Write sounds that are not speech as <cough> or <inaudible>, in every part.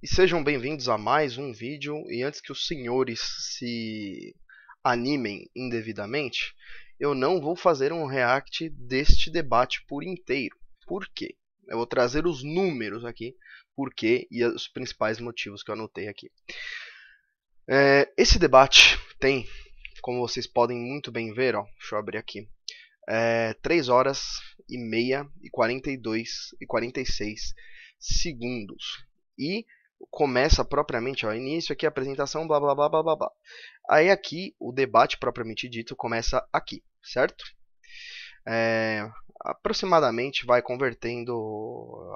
E sejam bem-vindos a mais um vídeo. E antes que os senhores se animem indevidamente, eu não vou fazer um react deste debate por inteiro. Por quê? Eu vou trazer os números aqui, por quê e os principais motivos que eu anotei aqui. É, esse debate tem, como vocês podem muito bem ver, ó, deixa eu abrir aqui, é, 3 horas e meia e 42 e 46 segundos. E começa propriamente, ó, início aqui, apresentação, blá, blá, blá, blá, blá, blá. Aí aqui, o debate propriamente dito começa aqui, certo? É, aproximadamente vai convertendo,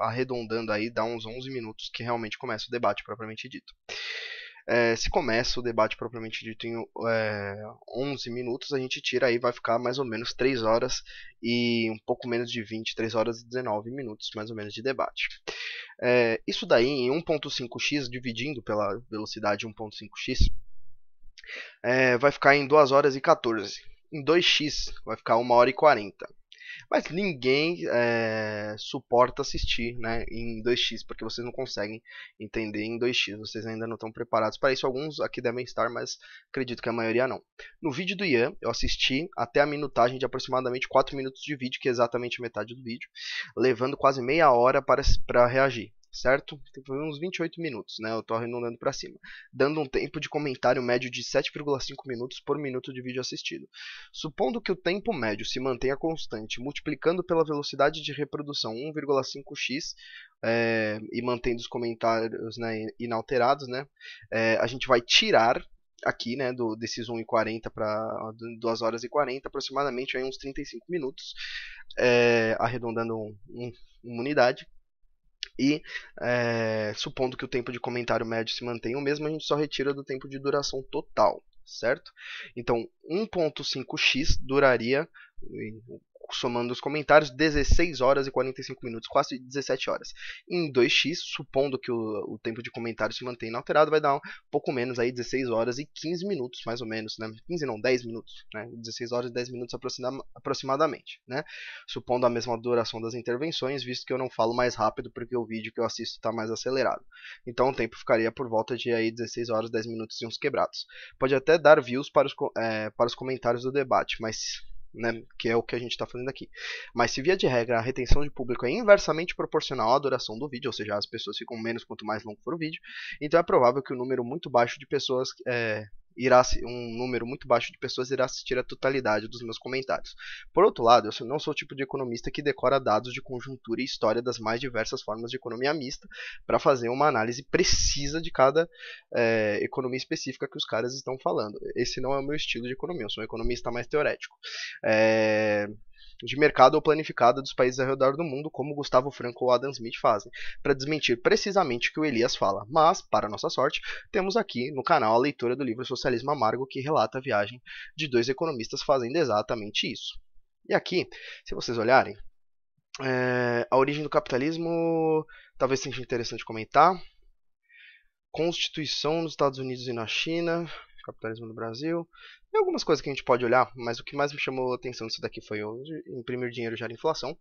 arredondando aí, dá uns 11 minutos que realmente começa o debate propriamente dito. É, se começa o debate propriamente dito em é, 11 minutos, a gente tira aí, vai ficar mais ou menos 3 horas e um pouco menos de 20, 3 horas e 19 minutos mais ou menos de debate. É, isso daí em 1.5x, dividindo pela velocidade 1.5x, é, vai ficar em 2 horas e 14. Em 2x vai ficar 1 hora e 40 mas ninguém é, suporta assistir né, em 2x, porque vocês não conseguem entender em 2x, vocês ainda não estão preparados para isso. Alguns aqui devem estar, mas acredito que a maioria não. No vídeo do Ian, eu assisti até a minutagem de aproximadamente 4 minutos de vídeo, que é exatamente metade do vídeo, levando quase meia hora para, para reagir certo? Foi uns 28 minutos, né? Eu tô arredondando para cima. Dando um tempo de comentário médio de 7,5 minutos por minuto de vídeo assistido. Supondo que o tempo médio se mantenha constante, multiplicando pela velocidade de reprodução 1,5x é, e mantendo os comentários né, inalterados, né? É, a gente vai tirar aqui, né, do, desses 1h40 para 2 horas e 40, aproximadamente aí uns 35 minutos, é, arredondando um, um, uma unidade. E é, supondo que o tempo de comentário médio se mantenha o mesmo, a gente só retira do tempo de duração total, certo? Então 1.5x duraria somando os comentários, 16 horas e 45 minutos, quase 17 horas. Em 2x, supondo que o, o tempo de comentário se mantém inalterado, vai dar um pouco menos aí, 16 horas e 15 minutos, mais ou menos, né? 15 não, 10 minutos, né? 16 horas e 10 minutos aproximadamente, né? Supondo a mesma duração das intervenções, visto que eu não falo mais rápido porque o vídeo que eu assisto está mais acelerado. Então o tempo ficaria por volta de aí 16 horas, 10 minutos e uns quebrados. Pode até dar views para os, é, para os comentários do debate, mas né, que é o que a gente está fazendo aqui. Mas se via de regra a retenção de público é inversamente proporcional à duração do vídeo, ou seja, as pessoas ficam menos quanto mais longo for o vídeo, então é provável que o um número muito baixo de pessoas é, irá um número muito baixo de pessoas irá assistir a totalidade dos meus comentários. Por outro lado, eu não sou o tipo de economista que decora dados de conjuntura e história das mais diversas formas de economia mista para fazer uma análise precisa de cada é, economia específica que os caras estão falando. Esse não é o meu estilo de economia, eu sou um economista mais teorético. É, de mercado ou planificada dos países ao redor do mundo, como Gustavo Franco ou Adam Smith fazem, para desmentir precisamente o que o Elias fala. Mas, para nossa sorte, temos aqui no canal a leitura do livro Socialismo Amargo, que relata a viagem de dois economistas fazendo exatamente isso. E aqui, se vocês olharem, é, a origem do capitalismo talvez seja interessante comentar. Constituição nos Estados Unidos e na China, de capitalismo no Brasil. Tem algumas coisas que a gente pode olhar, mas o que mais me chamou a atenção disso daqui foi o imprimir dinheiro gera inflação.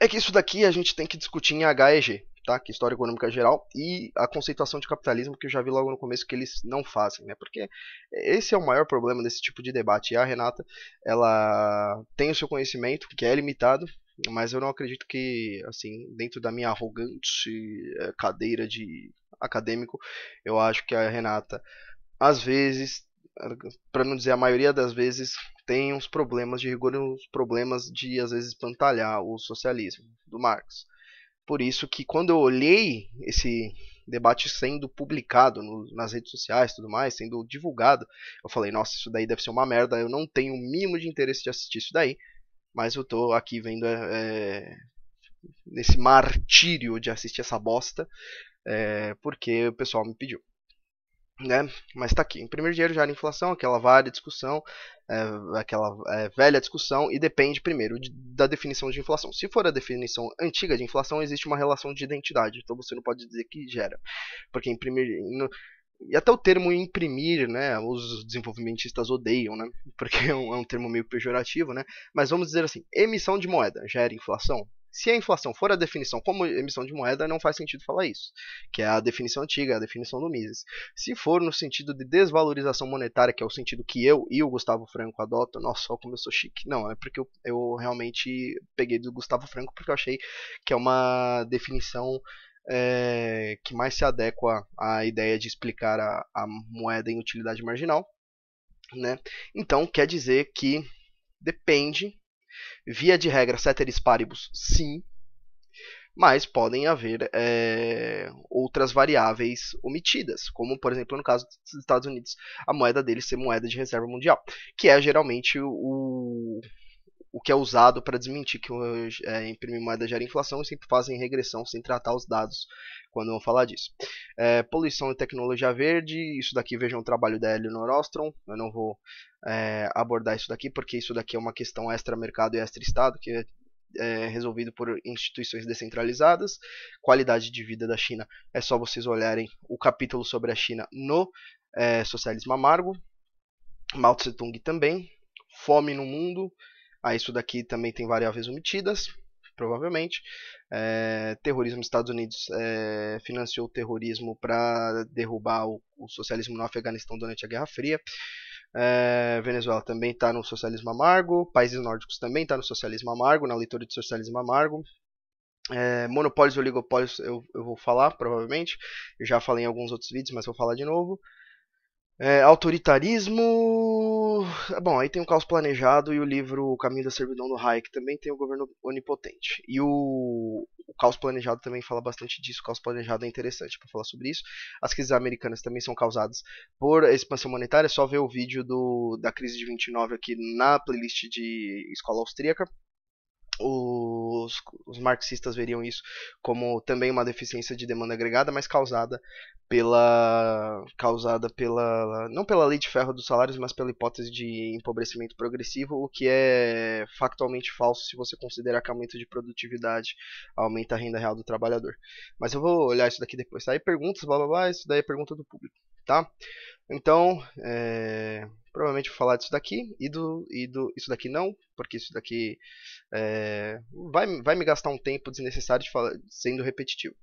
É que isso daqui a gente tem que discutir em HEG, tá? que é História Econômica Geral, e a conceituação de capitalismo, que eu já vi logo no começo que eles não fazem, né? Porque esse é o maior problema desse tipo de debate. E a Renata, ela tem o seu conhecimento, que é limitado, mas eu não acredito que, assim, dentro da minha arrogante eh, cadeira de acadêmico, eu acho que a Renata, às vezes, para não dizer a maioria das vezes, tem uns problemas de rigor e uns problemas de, às vezes, espantalhar o socialismo do Marx. Por isso que quando eu olhei esse debate sendo publicado no, nas redes sociais tudo mais, sendo divulgado, eu falei, nossa, isso daí deve ser uma merda, eu não tenho o mínimo de interesse de assistir isso daí, mas eu tô aqui vendo é, nesse martírio de assistir essa bosta, é, porque o pessoal me pediu. Né? Mas está aqui. Em primeiro dinheiro gera inflação, aquela vale discussão, é, aquela é, velha discussão, e depende primeiro de, da definição de inflação. Se for a definição antiga de inflação, existe uma relação de identidade, então você não pode dizer que gera. Porque imprimir. No, e até o termo imprimir, né? Os desenvolvimentistas odeiam, né? <laughs> Porque é um, é um termo meio pejorativo, né? Mas vamos dizer assim: emissão de moeda gera inflação? Se a inflação for a definição como emissão de moeda, não faz sentido falar isso, que é a definição antiga, a definição do Mises. Se for no sentido de desvalorização monetária, que é o sentido que eu e o Gustavo Franco adotam, nossa, só como eu sou chique. Não, é porque eu, eu realmente peguei do Gustavo Franco porque eu achei que é uma definição é, que mais se adequa à ideia de explicar a, a moeda em utilidade marginal. Né? Então, quer dizer que depende Via de regra, ceteris paribus, sim, mas podem haver é, outras variáveis omitidas, como, por exemplo, no caso dos Estados Unidos, a moeda dele ser moeda de reserva mundial, que é geralmente o, o que é usado para desmentir que é, imprimir moeda gera inflação e sempre fazem regressão sem tratar os dados quando vão falar disso. É, poluição e tecnologia verde, isso daqui vejam o trabalho da Eleanor Ostrom, eu não vou é, abordar isso daqui porque isso daqui é uma questão extra-mercado e extra-estado que é, é, resolvido por instituições descentralizadas. Qualidade de vida da China, é só vocês olharem o capítulo sobre a China no é, Socialismo Amargo. Mao Tse-Tung também. Fome no mundo, ah, isso daqui também tem variáveis omitidas, provavelmente. É, terrorismo Estados Unidos é, financiou o terrorismo para derrubar o, o, socialismo no Afeganistão durante a Guerra Fria. É, Venezuela também está no socialismo amargo. Países nórdicos também está no socialismo amargo, na leitura de socialismo amargo. É, monopólios e oligopólios eu, eu, vou falar, provavelmente. Eu já falei em alguns outros vídeos, mas vou falar de novo. É, autoritarismo. É bom, aí tem o Caos Planejado e o livro O Caminho da Servidão do Hayek também tem o governo onipotente. E o, o Caos Planejado também fala bastante disso. O Caos Planejado é interessante para falar sobre isso. As crises americanas também são causadas por expansão monetária. É só ver o vídeo do, da crise de 29 aqui na playlist de escola austríaca os, os, marxistas veriam isso como também uma deficiência de demanda agregada, mas causada pela causada pela não pela lei de ferro dos salários, mas pela hipótese de empobrecimento progressivo, o que é factualmente falso se você considerar que aumento de produtividade aumenta a renda real do trabalhador. Mas eu vou olhar isso daqui depois. Tá? Aí perguntas, blá blá blá, isso daí é pergunta do público, tá? Então, é... Provavelmente vou falar disso daqui e do, e do isso daqui não, porque isso daqui é, vai, vai me gastar um tempo desnecessário de falar, sendo repetitivo.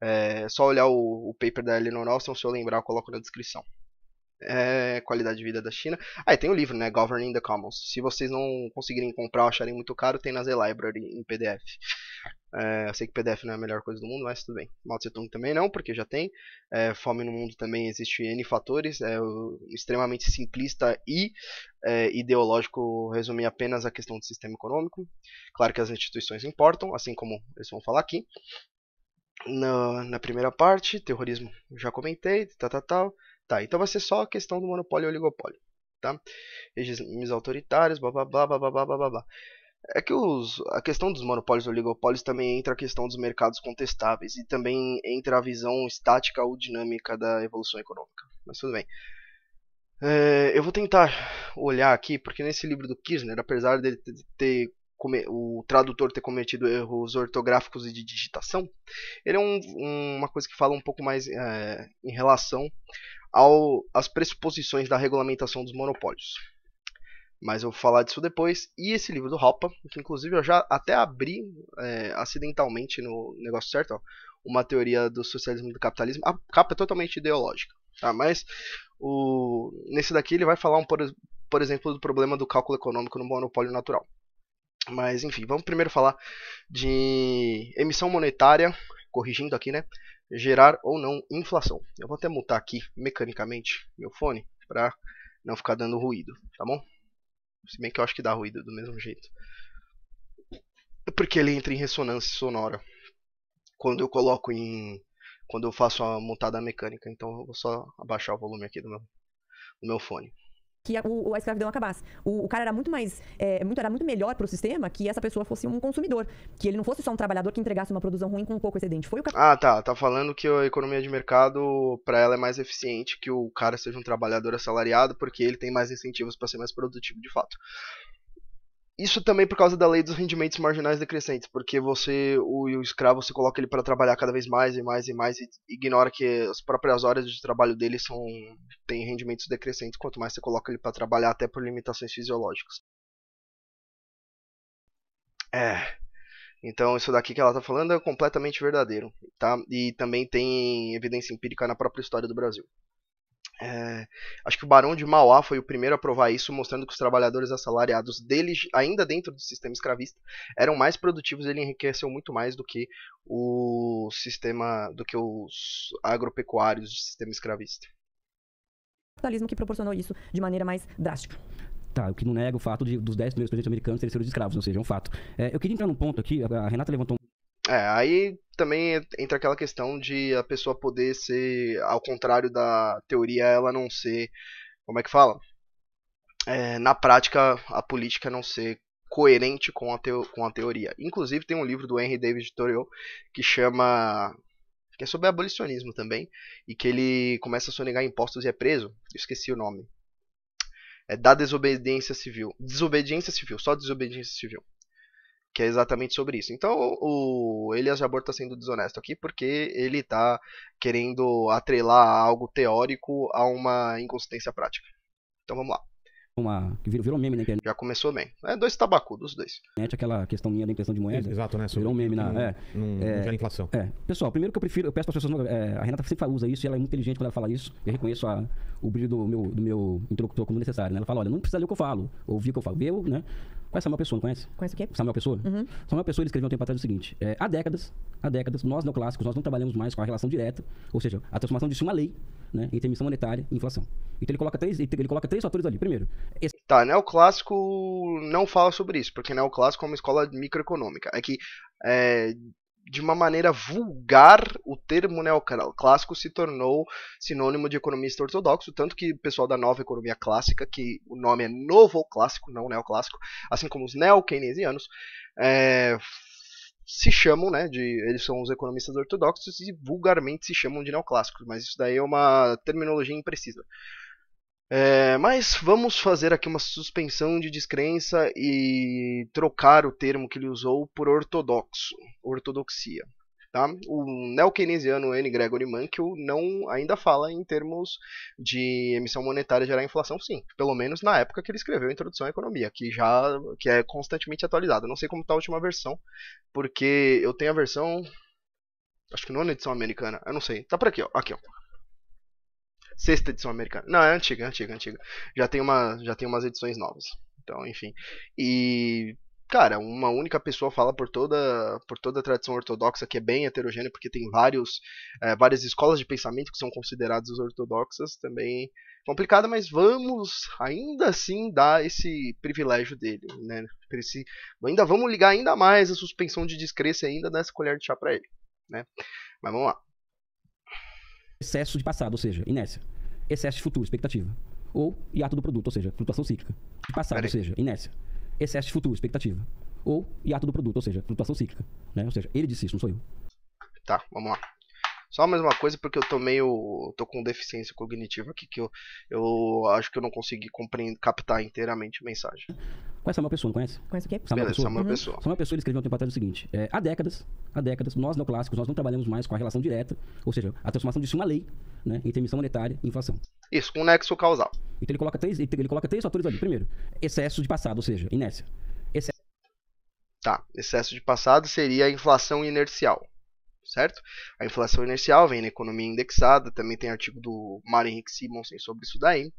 É só olhar o, o paper da Eleanor Olson, se eu lembrar, eu coloco na descrição. É, qualidade de vida da China. Aí ah, tem o livro, né? Governing the Commons. Se vocês não conseguirem comprar ou acharem muito caro, tem na Z-Library em PDF. É, eu sei que PDF não é a melhor coisa do mundo, mas tudo bem. Mao Tse Tung também não, porque já tem. É, fome no mundo também existe N fatores. É extremamente simplista e é, ideológico resumir apenas a questão do sistema econômico. Claro que as instituições importam, assim como eles vão falar aqui. Na, na primeira parte, terrorismo já comentei, tal, tal, tal. Tá, então vai ser só a questão do monopólio e oligopólio. Tá? Regimes autoritários, blá blá blá blá blá blá blá. blá. É que os, a questão dos monopólios e oligopólios também entra a questão dos mercados contestáveis e também entra a visão estática ou dinâmica da evolução econômica. Mas tudo bem. É, eu vou tentar olhar aqui, porque nesse livro do Kirchner, apesar dele ter, ter o tradutor ter cometido erros ortográficos e de digitação, ele é um, um, uma coisa que fala um pouco mais é, em relação ao, às pressuposições da regulamentação dos monopólios mas eu vou falar disso depois. E esse livro do Hoppe, que inclusive eu já até abri é, acidentalmente no negócio certo, ó, uma teoria do socialismo e do capitalismo. A capa é totalmente ideológica, tá? Mas o, nesse daqui ele vai falar, um, por, por exemplo, do problema do cálculo econômico no monopólio natural. Mas enfim, vamos primeiro falar de emissão monetária, corrigindo aqui, né? Gerar ou não inflação. Eu vou até mutar aqui mecanicamente meu fone para não ficar dando ruído, tá bom? Se bem que eu acho que dá ruído do mesmo jeito. Porque ele entra em ressonância sonora. Quando eu coloco em. Quando eu faço a montada mecânica. Então eu vou só abaixar o volume aqui do meu, do meu fone que a, o, a escravidão acabasse. O, o, cara era muito mais, é, muito, era muito melhor para o sistema que essa pessoa fosse um consumidor, que ele não fosse só um trabalhador que entregasse uma produção ruim com um pouco excedente. Foi o cap... Ah, tá. Tá falando que a economia de mercado para ela é mais eficiente que o cara seja um trabalhador assalariado porque ele tem mais incentivos para ser mais produtivo de fato. Isso também por causa da lei dos rendimentos marginais decrescentes, porque você, o, o escravo, você coloca ele para trabalhar cada vez mais e mais e mais e ignora que as próprias horas de trabalho dele são têm rendimentos decrescentes quanto mais você coloca ele para trabalhar até por limitações fisiológicas. É. Então isso daqui que ela está falando é completamente verdadeiro, tá? E também tem evidência empírica na própria história do Brasil. É, acho que o Barão de Mauá foi o primeiro a provar isso, mostrando que os trabalhadores assalariados deles, ainda dentro do sistema escravista, eram mais produtivos. Ele enriqueceu muito mais do que o sistema, do que os agropecuários do sistema escravista. O capitalismo que proporcionou isso de maneira mais drástica. Tá, o que não nega o fato de, dos 10 primeiros presidentes americanos terem sido escravos, ou seja, é um fato. É, eu queria entrar num ponto aqui, a Renata levantou um é, aí também entra aquela questão de a pessoa poder ser, ao contrário da teoria, ela não ser, como é que fala? É, na prática, a política não ser coerente com a, com a teoria. Inclusive, tem um livro do Henry David Thoreau que chama. que é sobre abolicionismo também, e que ele começa a sonegar impostos e é preso. Esqueci o nome. É da desobediência civil. Desobediência civil, só desobediência civil que é exatamente sobre isso. Então, o Elias Jabor está sendo desonesto aqui porque ele está querendo atrelar algo teórico a uma inconsistência prática. Então, vamos lá. Uma, que virou, meme na internet. Já começou bem. É dois tabacudos, os dois. Aquela questão minha da impressão de moeda. Exato, né? Sobre virou um meme na. é, é, inflação. É. Pessoal, primeiro que eu prefiro, eu peço para as pessoas. É, a Renata sempre usa isso e ela é muito inteligente quando ela fala isso. Eu reconheço a, o brilho do meu, do meu interlocutor como necessário. Né? Ela fala: olha, não precisa ler o que eu falo, ouvir o que eu falo. Eu, né? Qual a Samuel Pessoa, não conhece? Conhece o quê? Samuel Pessoa? Uhum. Samuel Pessoa ele escreveu um tempo atrás o seguinte: é, há décadas, há décadas, nós neoclássicos, nós não trabalhamos mais com a relação direta, ou seja, a transformação de uma lei né, entre emissão monetária e inflação. Então ele coloca três, ele coloca três fatores ali. Primeiro, esse... tá, neoclássico não fala sobre isso, porque neoclássico é uma escola microeconômica. É que é, de uma maneira vulgar, o termo neoclássico se tornou sinônimo de economista ortodoxo, tanto que o pessoal da nova economia clássica, que o nome é novo clássico, não neoclássico, assim como os neo-keynesianos, é, se chamam, né, de, eles são os economistas ortodoxos e vulgarmente se chamam de neoclássicos, mas isso daí é uma terminologia imprecisa. É, mas vamos fazer aqui uma suspensão de descrença e trocar o termo que ele usou por ortodoxo, ortodoxia. Tá? O neo-keynesiano N. Gregory Mankiw não ainda fala em termos de emissão monetária gerar inflação, sim. Pelo menos na época que ele escreveu a Introdução à Economia, que já que é constantemente atualizada. Não sei como está a última versão, porque eu tenho a versão acho que não nona edição americana, eu não sei. Tá por aqui, ó. Aqui, ó sexta edição americana. Não, é antiga, é antiga, é antiga. Já tem, uma, já tem umas edições novas. Então, enfim. E cara, uma única pessoa fala por toda, por toda a tradição ortodoxa, que é bem heterogênea, porque tem vários, é, várias escolas de pensamento que são consideradas ortodoxas, também complicado, mas vamos ainda assim dar esse privilégio dele, né? Esse, ainda vamos ligar ainda mais a suspensão de descrença ainda nessa colher de chá para ele, né? Mas vamos lá excesso de passado, ou seja, inércia. Excesso de futuro, expectativa. Ou hiato do produto, ou seja, flutuação cíclica. De passado, Peraí. ou seja, inércia. Excesso de futuro, expectativa. Ou hiato do produto, ou seja, flutuação cíclica. Né? Ou seja, ele disse isso, não sou eu. Tá, vamos lá. Só mais uma coisa, porque eu tô meio. tô com deficiência cognitiva aqui, que eu, eu acho que eu não consegui compreender, captar inteiramente a mensagem. Conhece Samuel Pessoa, não conhece? Conhece o quê? Samuel Beleza, Pessoa. Samuel uhum. Pessoa. Samuel Pessoa ele escreveu um tempo atrás o seguinte: é, há décadas, há décadas, nós neoclássicos, nós não trabalhamos mais com a relação direta, ou seja, a transformação disso em uma lei, né, entre emissão monetária e inflação. Isso, com um nexo causal. Então ele coloca três, ele coloca três fatores ali. Primeiro, excesso de passado, ou seja, inércia. Excesso... Tá, excesso de passado seria a inflação inercial certo? A inflação inercial vem na economia indexada, também tem artigo do Mário Henrique Simonsen sobre isso daí.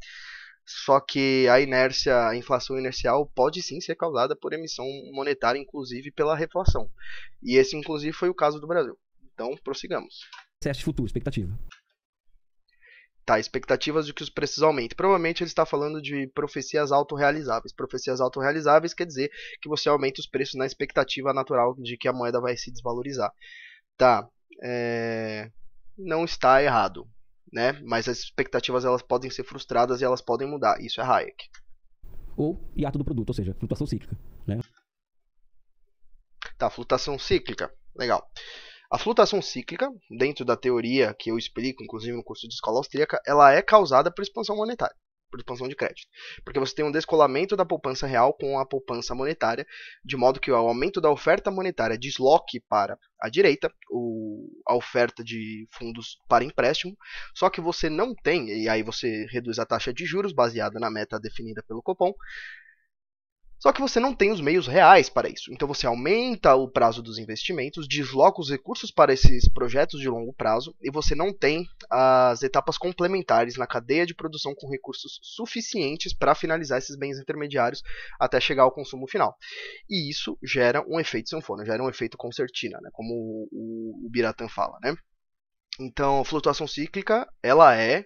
Só que a inércia, a inflação inercial pode sim ser causada por emissão monetária, inclusive pela reflação. E esse, inclusive, foi o caso do Brasil. Então, prossigamos. Ceste futuro, expectativa. Tá, expectativas de que os preços aumentem. Provavelmente ele está falando de profecias autorrealizáveis. Profecias autorrealizáveis quer dizer que você aumenta os preços na expectativa natural de que a moeda vai se desvalorizar tá, é, não está errado, né? Mas as expectativas elas podem ser frustradas e elas podem mudar. Isso é Hayek. Ou hiato do produto, ou seja, flutuação cíclica, né? Tá, flutuação cíclica, legal. A flutuação cíclica, dentro da teoria que eu explico, inclusive no curso de escola austríaca, ela é causada por expansão monetária expansão de crédito. Porque você tem um descolamento da poupança real com a poupança monetária, de modo que o aumento da oferta monetária desloque para a direita o, a oferta de fundos para empréstimo, só que você não tem, e aí você reduz a taxa de juros baseada na meta definida pelo Copom, só que você não tem os meios reais para isso. Então você aumenta o prazo dos investimentos, desloca os recursos para esses projetos de longo prazo e você não tem as etapas complementares na cadeia de produção com recursos suficientes para finalizar esses bens intermediários até chegar ao consumo final. E isso gera um efeito sanfona, gera um efeito concertina, né? como o, o, o Biratan fala. Né? Então, flutuação cíclica, ela é,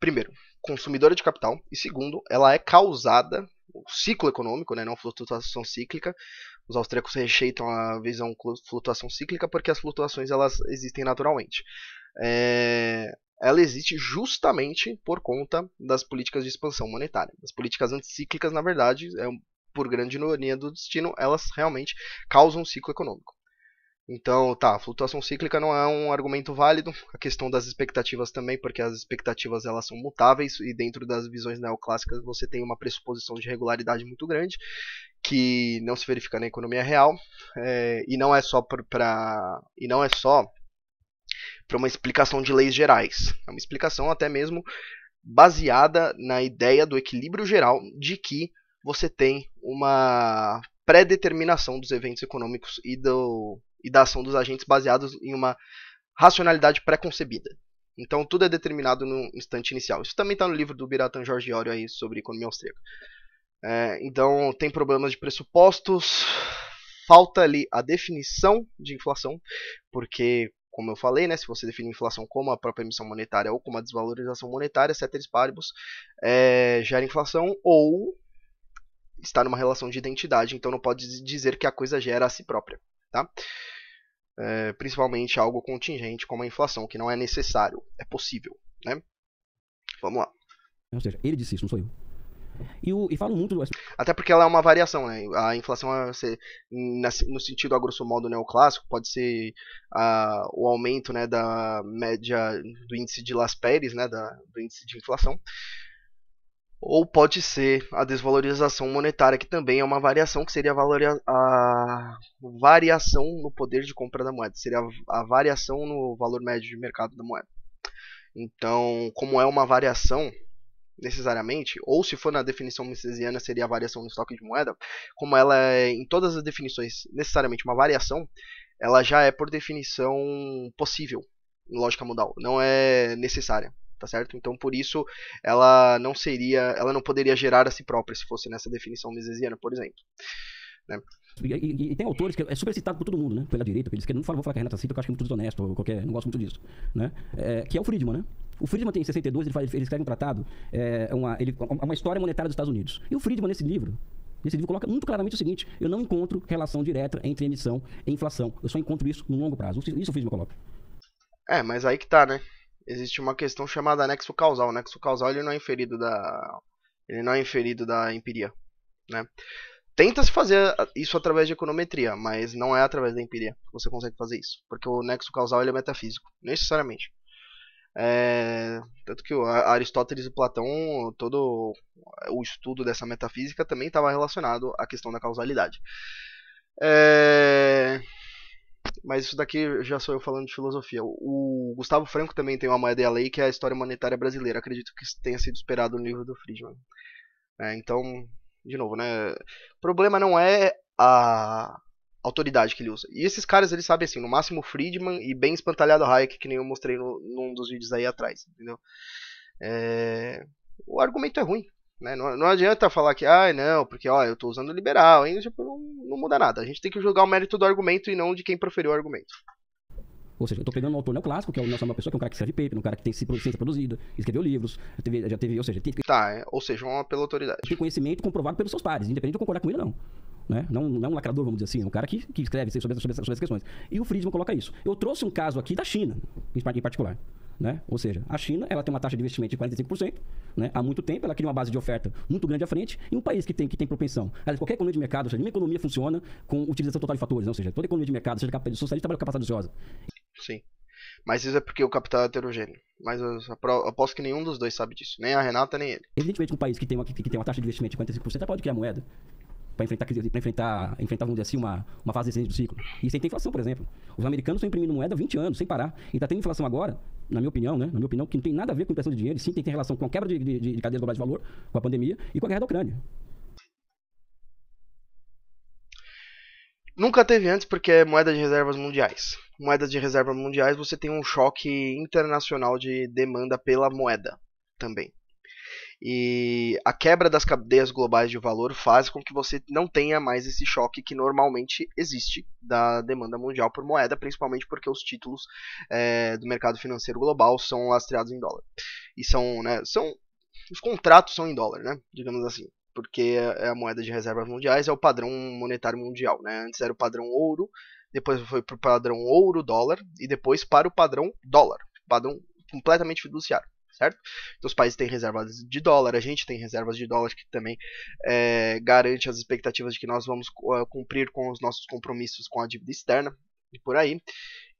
primeiro, consumidora de capital e segundo, ela é causada o ciclo econômico, né, não flutuação cíclica. Os austríacos rejeitam a visão flutuação cíclica porque as flutuações elas existem naturalmente. É, ela existe justamente por conta das políticas de expansão monetária. As políticas anticíclicas, na verdade, é, por grande ironia do destino, elas realmente causam um ciclo econômico. Então, tá, flutuação cíclica não é um argumento válido. A questão das expectativas também, porque as expectativas elas são mutáveis e dentro das visões neoclássicas você tem uma pressuposição de regularidade muito grande que não se verifica na economia real é, e não é só para e não é só para uma explicação de leis gerais. É uma explicação até mesmo baseada na ideia do equilíbrio geral de que você tem uma pré-determinação dos eventos econômicos e do e da ação dos agentes baseados em uma racionalidade preconcebida. Então tudo é determinado no instante inicial. Isso também está no livro do Biratan Jorge Orio aí sobre economia austríaca. É, então tem problemas de pressupostos, falta ali a definição de inflação, porque como eu falei, né, se você define inflação como a própria emissão monetária ou como a desvalorização monetária, ceteris paribus, é, gera inflação ou está numa relação de identidade, então não pode dizer que a coisa gera a si própria. Tá? É, principalmente algo contingente como a inflação, que não é necessário, é possível. Né? Vamos lá. Ou seja, ele disse isso, não sou eu. E, o, e do muito. Até porque ela é uma variação, né? A inflação, é ser, no sentido a grosso modo neoclássico, pode ser a o aumento né, da média do índice de Las Pérez, né, da, do índice de inflação, ou pode ser a desvalorização monetária, que também é uma variação, que seria a, variação no poder de compra da moeda, seria a variação no valor médio de mercado da moeda. Então, como é uma variação, necessariamente, ou se for na definição misesiana, seria a variação no estoque de moeda, como ela é, em todas as definições, necessariamente uma variação, ela já é, por definição, possível em lógica modal, não é necessária tá certo? Então por isso ela não seria, ela não poderia gerar a si própria se fosse nessa definição misesiana, por exemplo. Né? E, e, e, tem autores que é, é super citado por todo mundo, né? Pela direita, que diz que não fala, vou falar que a é Renata cita, eu acho que é muito desonesto, ou qualquer, não gosto muito disso, né? É, que é o Friedman, né? O Friedman tem em 62, ele, faz, ele escreve um tratado, é, é uma, ele, uma história monetária dos Estados Unidos. E o Friedman, nesse livro, nesse livro coloca muito claramente o seguinte: eu não encontro relação direta entre emissão e inflação. Eu só encontro isso no longo prazo. Isso o Friedman coloca. É, mas aí que tá, né? existe uma questão chamada nexo causal. O nexo causal ele não é inferido da ele não é inferido da empiria, né? Tenta-se fazer isso através de econometria, mas não é através da empiria que você consegue fazer isso, porque o nexo causal ele é metafísico, necessariamente. É, tanto que Aristóteles e Platão, todo o estudo dessa metafísica também estava relacionado à questão da causalidade. É, mas isso daqui já sou eu falando de filosofia. O Gustavo Franco também tem uma moeda e a lei, que é a história monetária brasileira. Acredito que tenha sido esperado no livro do Friedman. É, então, de novo, né? O problema não é a autoridade que ele usa. E esses caras, eles sabem assim, no máximo Friedman e bem espantalhado Hayek, que nem eu mostrei no, num dos vídeos aí atrás, entendeu? É... O argumento é ruim, né? Não, não, adianta falar que, ai, ah, não, porque ó, eu estou usando liberal, hein? Tipo, não, não, muda nada. A gente tem que julgar o mérito do argumento e não de quem proferiu o argumento. Ou seja, eu estou pegando um autor neoclássico, que é o Nelson, é uma pessoa que é um cara que escreve paper, um cara que tem ciência produzida, escreveu livros, teve, já teve, ou seja, tem... Tá, é, ou seja, uma pela autoridade. Tem conhecimento comprovado pelos seus pares, independente de eu concordar com ele ou não. Né? Não, não é um lacrador, vamos dizer assim, é um cara que, que escreve sobre, sobre, sobre essas questões. E o Friedman coloca isso. Eu trouxe um caso aqui da China, em particular. Né? Ou seja, a China ela tem uma taxa de investimento de 45%, né? há muito tempo, ela cria uma base de oferta muito grande à frente, e um país que tem, que tem propensão. Aliás, qualquer economia de mercado, ou seja, nenhuma economia funciona com utilização total de fatores, né? ou seja, toda economia de mercado, seja socialista, trabalha com capacidade ociosa. Sim. Mas isso é porque o capital é heterogêneo. Mas eu aposto que nenhum dos dois sabe disso. Nem a Renata, nem ele. Evidentemente, um país que tem uma, que, que tem uma taxa de investimento de 45% pode criar moeda para enfrentar, pra enfrentar, enfrentar, vamos dizer assim, uma, uma fase descendente do ciclo. E sem ter inflação, por exemplo. Os americanos estão imprimindo moeda há 20 anos, sem parar. E está tendo inflação agora, na minha opinião, né? Na minha opinião, que não tem nada a ver com impressão de dinheiro, sim tem, relação com a quebra de, de, de cadeias de valor, com a pandemia e com a guerra da Ucrânia. Nunca teve antes porque é moeda de reservas mundiais. Moedas de reservas mundiais, você tem um choque internacional de demanda pela moeda também. E a quebra das cadeias globais de valor faz com que você não tenha mais esse choque que normalmente existe da demanda mundial por moeda, principalmente porque os títulos é, do mercado financeiro global são lastreados em dólar. E são, né, são. Os contratos são em dólar, né? Digamos assim porque é a moeda de reservas mundiais, é o padrão monetário mundial. Né? Antes era o padrão ouro, depois foi para o padrão ouro-dólar e depois para o padrão dólar, padrão completamente fiduciário certo? Então os países têm reservas de dólar, a gente tem reservas de dólar que também é, garante as expectativas de que nós vamos eh, cumprir com os nossos compromissos com a dívida externa e por aí.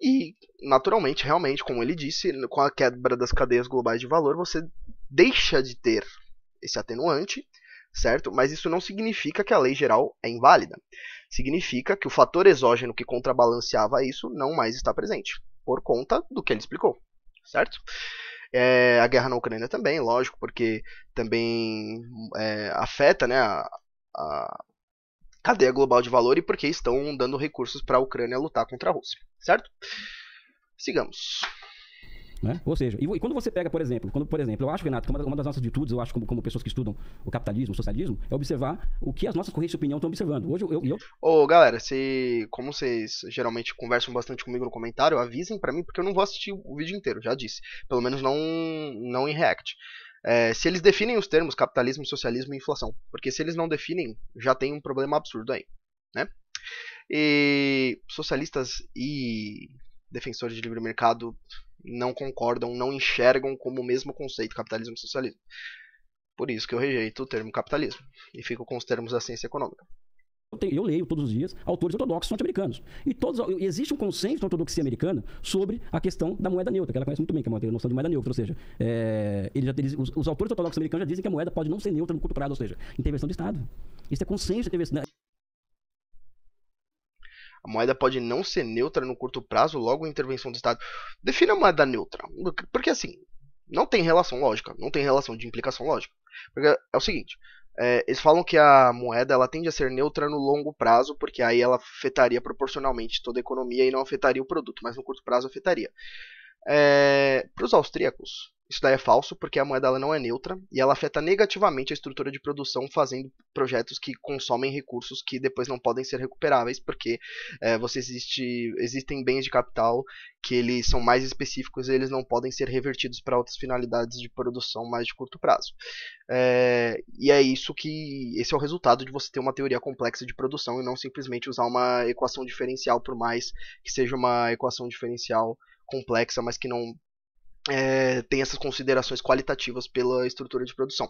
E, naturalmente, realmente, como ele disse, com a quebra das cadeias globais de valor, você deixa de ter esse atenuante, certo? Mas isso não significa que a lei geral é inválida. Significa que o fator exógeno que contrabalanceava isso não mais está presente, por conta do que ele explicou, certo? É, a guerra na Ucrânia também, lógico, porque também é, afeta né, a, a cadeia global de valor e porque estão dando recursos para a Ucrânia lutar contra a Rússia, certo? Sigamos. Né? Ou seja, e, e, quando você pega, por exemplo, quando, por exemplo, eu acho, Renato, que uma, uma das nossas virtudes, eu acho, como, como, pessoas que estudam o capitalismo, o socialismo, é observar o que as nossas correntes de opinião estão observando. Hoje eu. eu, eu... Ô, galera, se, como vocês geralmente conversam bastante comigo no comentário, avisem para mim, porque eu não vou assistir o vídeo inteiro, já disse. Pelo menos não, não em React. É, se eles definem os termos capitalismo, socialismo e inflação. Porque se eles não definem, já tem um problema absurdo aí. Né? E socialistas e defensores de livre mercado não concordam, não enxergam como o mesmo conceito capitalismo e socialismo. Por isso que eu rejeito o termo capitalismo e fico com os termos da ciência econômica. Eu, tenho, eu, leio todos os dias autores ortodoxos norte-americanos. E todos, existe um consenso na ortodoxia americana sobre a questão da moeda neutra, que ela conhece muito bem, que é uma noção de moeda neutra. Ou seja, é, ele já, eles, os, os, autores ortodoxos americanos já dizem que a moeda pode não ser neutra no curto prazo, ou seja, intervenção do Estado. Isso é consenso de intervenção. A moeda pode não ser neutra no curto prazo, logo a intervenção do Estado. Defina a moeda neutra. Porque assim, não tem relação lógica, não tem relação de implicação lógica. Porque é o seguinte, é, eles falam que a moeda ela tende a ser neutra no longo prazo, porque aí ela afetaria proporcionalmente toda a economia e não afetaria o produto, mas no curto prazo afetaria. É, Para os austríacos, isso daí é falso, porque a moeda ela não é neutra e ela afeta negativamente a estrutura de produção, fazendo projetos que consomem recursos que depois não podem ser recuperáveis, porque é, você existe, existem bens de capital que eles são mais específicos e eles não podem ser revertidos para outras finalidades de produção mais de curto prazo. É, e é isso que. Esse é o resultado de você ter uma teoria complexa de produção e não simplesmente usar uma equação diferencial, por mais que seja uma equação diferencial complexa, mas que não é, tem essas considerações qualitativas pela estrutura de produção.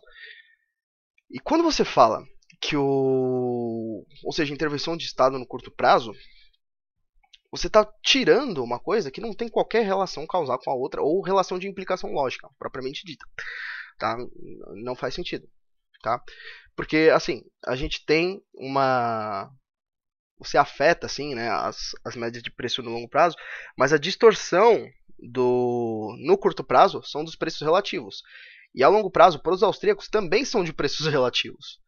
E quando você fala que o. Ou seja, intervenção de Estado no curto prazo, você está tirando uma coisa que não tem qualquer relação causal com a outra, ou relação de implicação lógica, propriamente dita. Tá? Não faz sentido. Tá? Porque, assim, a gente tem uma você afeta assim, né, as, as médias de preço no longo prazo, mas a distorção do no curto prazo são dos preços relativos. E a longo prazo, para os austríacos, também são de preços <laughs> relativos.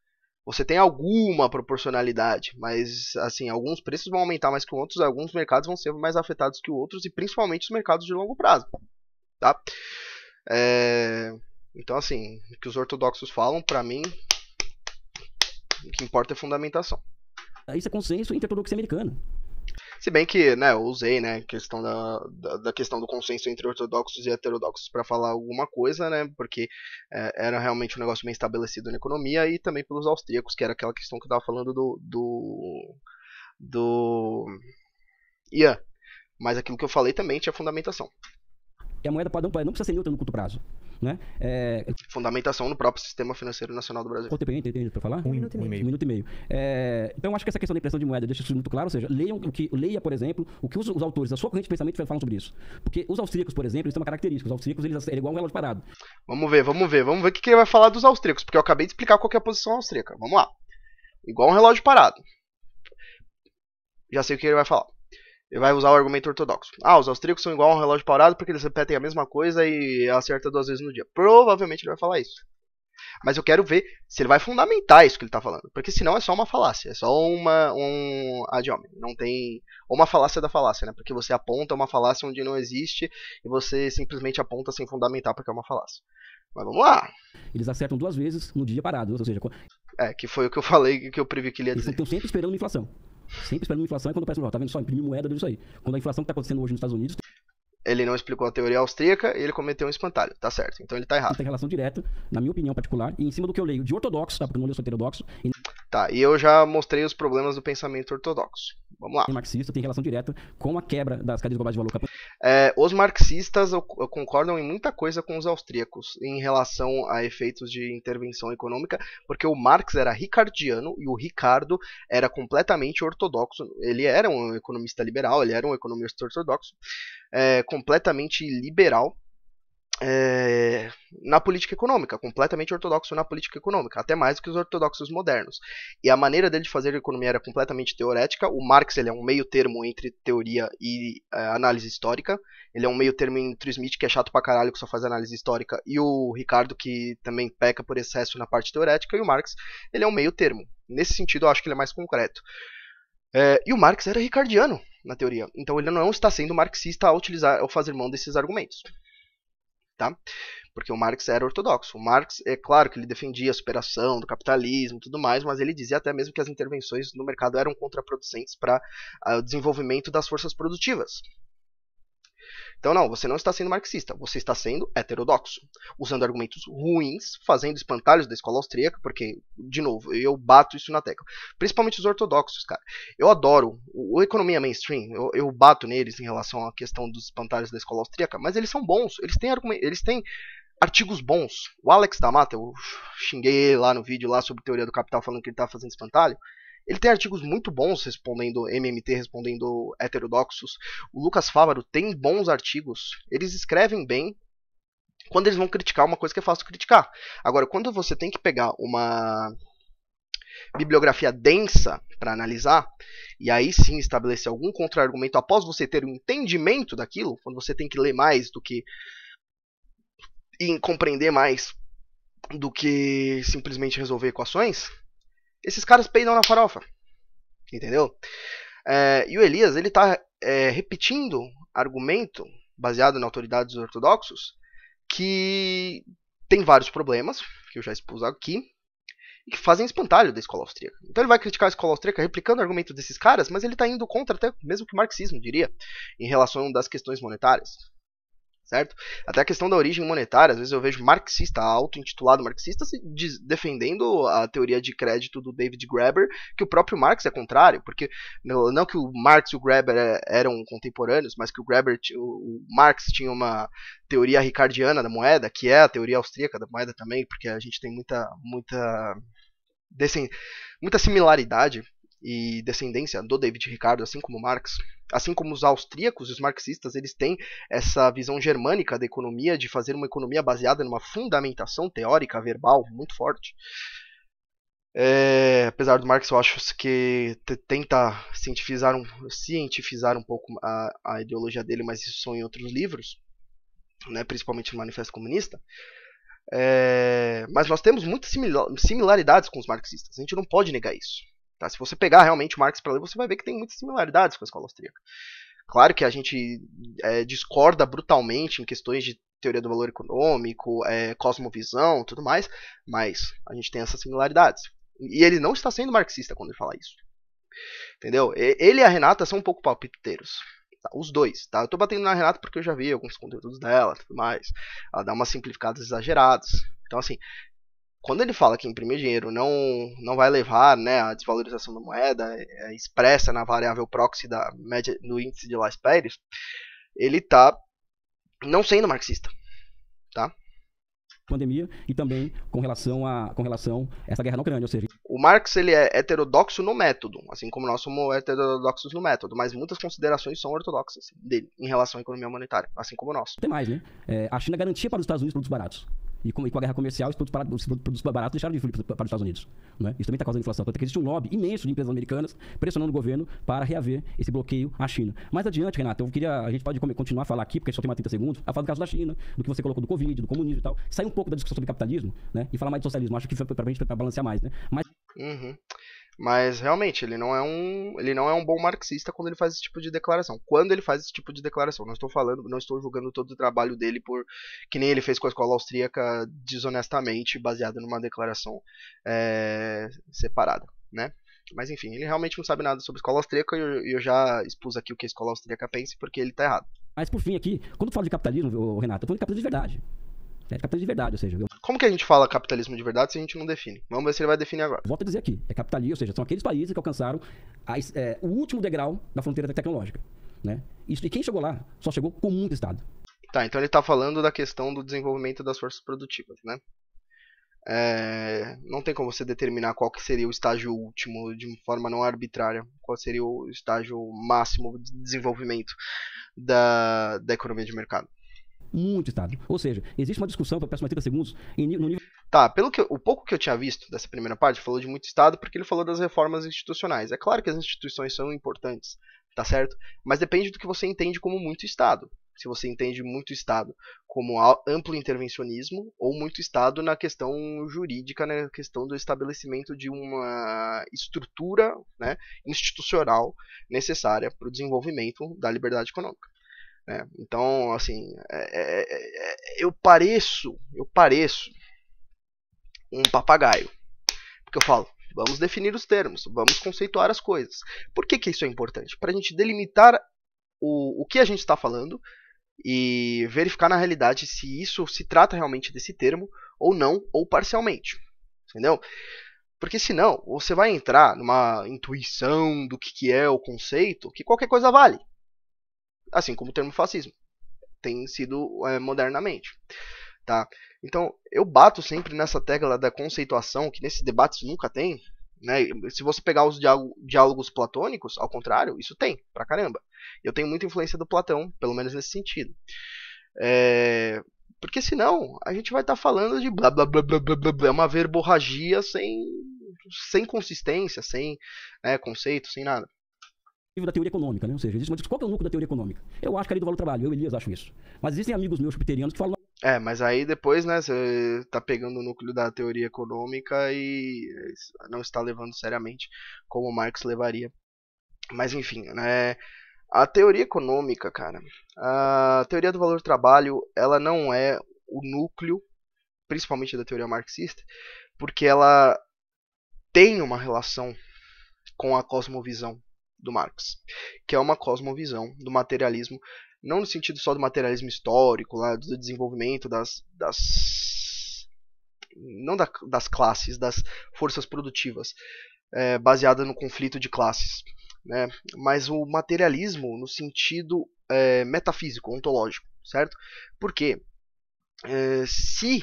Você tem alguma proporcionalidade, mas assim, alguns preços vão aumentar mais que outros, alguns mercados vão ser mais afetados que outros, e principalmente os mercados de longo prazo. Tá? É... Então, assim, o que os ortodoxos falam, para mim, o que importa é fundamentação. Ah, isso é consenso interproduxia americana. Se bem que, né, eu usei, né, questão da, da, da questão do consenso entre ortodoxos e heterodoxos para falar alguma coisa, né, porque é, era realmente um negócio bem estabelecido na economia e também pelos austríacos, que era aquela questão que eu tava falando do. do. do. Ian. Yeah. Mas aquilo que eu falei também tinha fundamentação. E a moeda padrão não precisa ser neutra no curto prazo. Né? É... Fundamentação no próprio sistema financeiro nacional do Brasil. Quanto tempo entende para falar? Um, minuto um, meio. um, minuto e meio. É... Então, acho que essa questão da impressão de moeda deixa isso muito claro. Ou seja, leiam o que, leia, por exemplo, o que os, os autores da sua corrente de pensamento falam sobre isso. Porque os austríacos, por exemplo, eles têm uma característica. Os austríacos, eles é igual um relógio parado. Vamos ver, vamos ver. Vamos ver o que, ele vai falar dos austríacos. Porque eu acabei de explicar qual é a posição austríaca. Vamos lá. Igual um relógio parado. Já sei o que ele vai falar. Ele vai usar o argumento ortodoxo. Ah, os austríacos são igual a um relógio parado porque eles repetem a mesma coisa e acertam duas vezes no dia. Provavelmente ele vai falar isso. Mas eu quero ver se ele vai fundamentar isso que ele está falando. Porque senão é só uma falácia. É só uma, um adiome. Não tem. Ou uma falácia da falácia, né? Porque você aponta uma falácia onde não existe e você simplesmente aponta sem fundamentar porque é uma falácia. Mas vamos lá. Eles acertam duas vezes no dia parado, ou seja. É, que foi o que eu falei que eu previ que ele ia dizer. Eles estão sempre esperando inflação. Sempre esperando uma inflação, e é quando aparece um tá vendo só, imprimir moeda, isso aí. Quando a inflação que está acontecendo hoje nos Estados Unidos. Ele não explicou a teoria austríaca e ele cometeu um espantalho, tá certo. Então ele tá errado. Tem relação direta, na minha opinião particular, e em cima do que eu leio de ortodoxo, tá? Porque eu não leio só heterodoxo. E... Tá, e eu já mostrei os problemas do pensamento ortodoxo. Vamos lá. O marxista tem relação direta com a quebra das cadeias globais de valor. É, os marxistas concordam em muita coisa com os austríacos em relação a efeitos de intervenção econômica, porque o Marx era ricardiano e o Ricardo era completamente ortodoxo. Ele era um economista liberal, ele era um economista ortodoxo, é, completamente liberal é, na política econômica, completamente ortodoxo na política econômica, até mais do que os ortodoxos modernos. E a maneira dele de fazer economia era completamente teorética. O Marx ele é um meio termo entre teoria e é, análise histórica. Ele é um meio termo entre o Smith, que é chato pra caralho, que só faz análise histórica, e o Ricardo, que também peca por excesso na parte teorética, e o Marx ele é um meio termo. Nesse sentido, eu acho que ele é mais concreto. É, e o Marx era ricardiano na teoria, então ele não está sendo marxista ao utilizar, ao fazer mão desses argumentos tá? Porque o Marx era ortodoxo. O Marx, é claro que ele defendia a superação do capitalismo e tudo mais, mas ele dizia até mesmo que as intervenções no mercado eram contraproducentes para ah, o desenvolvimento das forças produtivas. Então, não, você não está sendo marxista, você está sendo heterodoxo, usando argumentos ruins, fazendo espantalhos da escola austríaca, porque, de novo, eu bato isso na tecla. Principalmente os ortodoxos, cara. Eu adoro o, Economia Mainstream, eu, eu bato neles em relação à questão dos espantalhos da escola austríaca, mas eles são bons, eles têm, eles têm artigos bons. O Alex da Mata, eu xinguei lá no vídeo lá sobre teoria do capital falando que ele estava tá fazendo espantalho. Ele tem artigos muito bons respondendo MMT, respondendo heterodoxos. O Lucas Fávaro tem bons artigos. Eles escrevem bem, quando eles vão criticar uma coisa que é fácil criticar. Agora, quando você tem que pegar uma bibliografia densa para analisar, e aí sim estabelecer algum contra-argumento após você ter o um entendimento daquilo, quando você tem que ler mais do que. e compreender mais do que simplesmente resolver equações, esses caras peidam na farofa. Entendeu? É, e o Elias, ele está é, repetindo argumento baseado autoridade autoridades ortodoxos que tem vários problemas, que eu já expus aqui, e que fazem espantalho da escola austríaca. Então ele vai criticar a escola austríaca replicando argumentos desses caras, mas ele está indo contra até mesmo que o marxismo diria, em relação das questões monetárias certo? Até a questão da origem monetária, às vezes eu vejo marxista, auto-intitulado marxista, se diz, defendendo a teoria de crédito do David Graeber, que o próprio Marx é contrário, porque não que o Marx e o Graeber eh, eram contemporâneos, mas que o Graeber, o Marx tinha uma teoria ricardiana da moeda, que é a teoria austríaca da moeda também, porque a gente tem muita muita desse, muita similaridade e descendência do David Ricardo, assim como Marx, assim como os austríacos e os marxistas, eles têm essa visão germânica da economia, de fazer uma economia baseada numa fundamentação teórica, verbal, muito forte. É, apesar do Marx, eu acho que tenta cientificar um, cientificar um pouco a, a ideologia dele, mas isso são em outros livros, né, principalmente no Manifesto Comunista. É, mas nós temos muitas similaridades com os marxistas, a gente não pode negar isso. Tá? Se você pegar realmente o Marx para ler, você vai ver que tem muitas similaridades com a escola austríaca. Claro que a gente é, discorda brutalmente em questões de teoria do valor econômico, é, cosmovisão, tudo mais, mas a gente tem essas similaridades. E ele não está sendo marxista quando ele fala isso. Entendeu? Ele e a Renata são um pouco palpiteiros. Tá? Os dois, tá? Eu tô batendo na Renata porque eu já vi alguns conteúdos dela, tudo mais. Ela dá umas simplificadas exageradas. Então, assim, quando ele fala que imprimir dinheiro não, não vai levar né, desvalorização da moeda, é, é expressa na variável proxy da média no índice de Las Pérez, ele está não sendo marxista. Tá? pandemia e também com relação a com relação a essa guerra na Ucrânia, ou seja, o Marx ele é heterodoxo no método, assim como nós somos heterodoxos no método, mas muitas considerações são ortodoxas assim, dele em relação à economia monetária, assim como nós. Tem mais, né? É, a China garantia para os Estados Unidos produtos baratos. E com, e com, a guerra comercial, os produtos, para, os produtos baratos deixaram de vir para, os Estados Unidos. Né? Isso também está causando inflação. Então que existe um lobby imenso de empresas americanas pressionando o governo para reaver esse bloqueio à China. Mais adiante, Renato, eu queria. A gente pode continuar a falar aqui, porque só tem mais 30 segundos, a falar do caso da China, do que você colocou do Covid, do comunismo e tal. Sair um pouco da discussão sobre capitalismo né? e falar mais de socialismo. Acho que para a gente balancear mais. Né? Mas... Uhum. Mas realmente, ele não é um, ele não é um bom marxista quando ele faz esse tipo de declaração. Quando ele faz esse tipo de declaração, não estou falando, não estou julgando todo o trabalho dele por que nem ele fez com a escola austríaca desonestamente, baseado numa declaração é, separada, né? Mas enfim, ele realmente não sabe nada sobre a escola austríaca e eu, eu, já expus aqui o que a escola austríaca pensa porque ele está errado. Mas por fim aqui, quando eu falo de capitalismo, Renato, eu falo de capitalismo de verdade. É capitalismo de verdade, ou seja. Eu... Como que a gente fala capitalismo de verdade se a gente não define? Vamos ver se ele vai definir agora. Volto a dizer aqui: é capitalismo, ou seja, são aqueles países que alcançaram as, é, o último degrau da fronteira tecnológica. Né? Isso, e quem chegou lá só chegou com muito Estado. Tá, então ele está falando da questão do desenvolvimento das forças produtivas, né? É, não tem como você determinar qual que seria o estágio último de forma não arbitrária, qual seria o estágio máximo de desenvolvimento da, da economia de mercado muito estado, Ou seja, existe uma discussão, eu peço mais 30 segundos, no nível. Tá, pelo que o pouco que eu tinha visto dessa primeira parte, falou de muito Estado porque ele falou das reformas institucionais. É claro que as instituições são importantes, tá certo? Mas depende do que você entende como muito Estado. Se você entende muito Estado como amplo intervencionismo ou muito Estado na questão jurídica, na né? questão do estabelecimento de uma estrutura né, institucional necessária para o desenvolvimento da liberdade econômica. Né? Então, assim, é é, é, é, eu pareço, eu pareço um papagaio. Porque eu falo, vamos definir os termos, vamos conceituar as coisas. Por que, que isso é importante? Para a gente delimitar o, o que a gente está falando e verificar na realidade se isso se trata realmente desse termo ou não, ou parcialmente. Entendeu? Porque senão você vai entrar numa intuição do que, que é o conceito que qualquer coisa vale assim como o termo fascismo tem sido é, modernamente. Tá? Então, eu bato sempre nessa tecla da conceituação, que nesses debates nunca tem. Né? Se você pegar os diálogos platônicos, ao contrário, isso tem, pra caramba. Eu tenho muita influência do Platão, pelo menos nesse sentido. É... Porque senão, a gente vai estar tá falando de blá blá blá blá blá blá, blá é uma verborragia sem, sem consistência, sem né, conceito, sem nada da teoria econômica, né? Ou seja, existe uma discussão. Qual é o núcleo da teoria econômica? Eu acho que é lei do valor do trabalho, eu, Elias, acho isso. Mas existem amigos meus chupiterianos que falam. É, mas aí depois, né, você tá pegando o núcleo da teoria econômica e não está levando seriamente como Marx levaria. Mas enfim, né? A teoria econômica, cara, a teoria do valor do trabalho, ela não é o núcleo, principalmente da teoria marxista, porque ela tem uma relação com a cosmovisão do Marx, que é uma cosmovisão do materialismo, não no sentido só do materialismo histórico, lá, do desenvolvimento das, das não da, das classes, das forças produtivas, é, baseada no conflito de classes, né? mas o materialismo no sentido é, metafísico, ontológico, certo? Porque é, se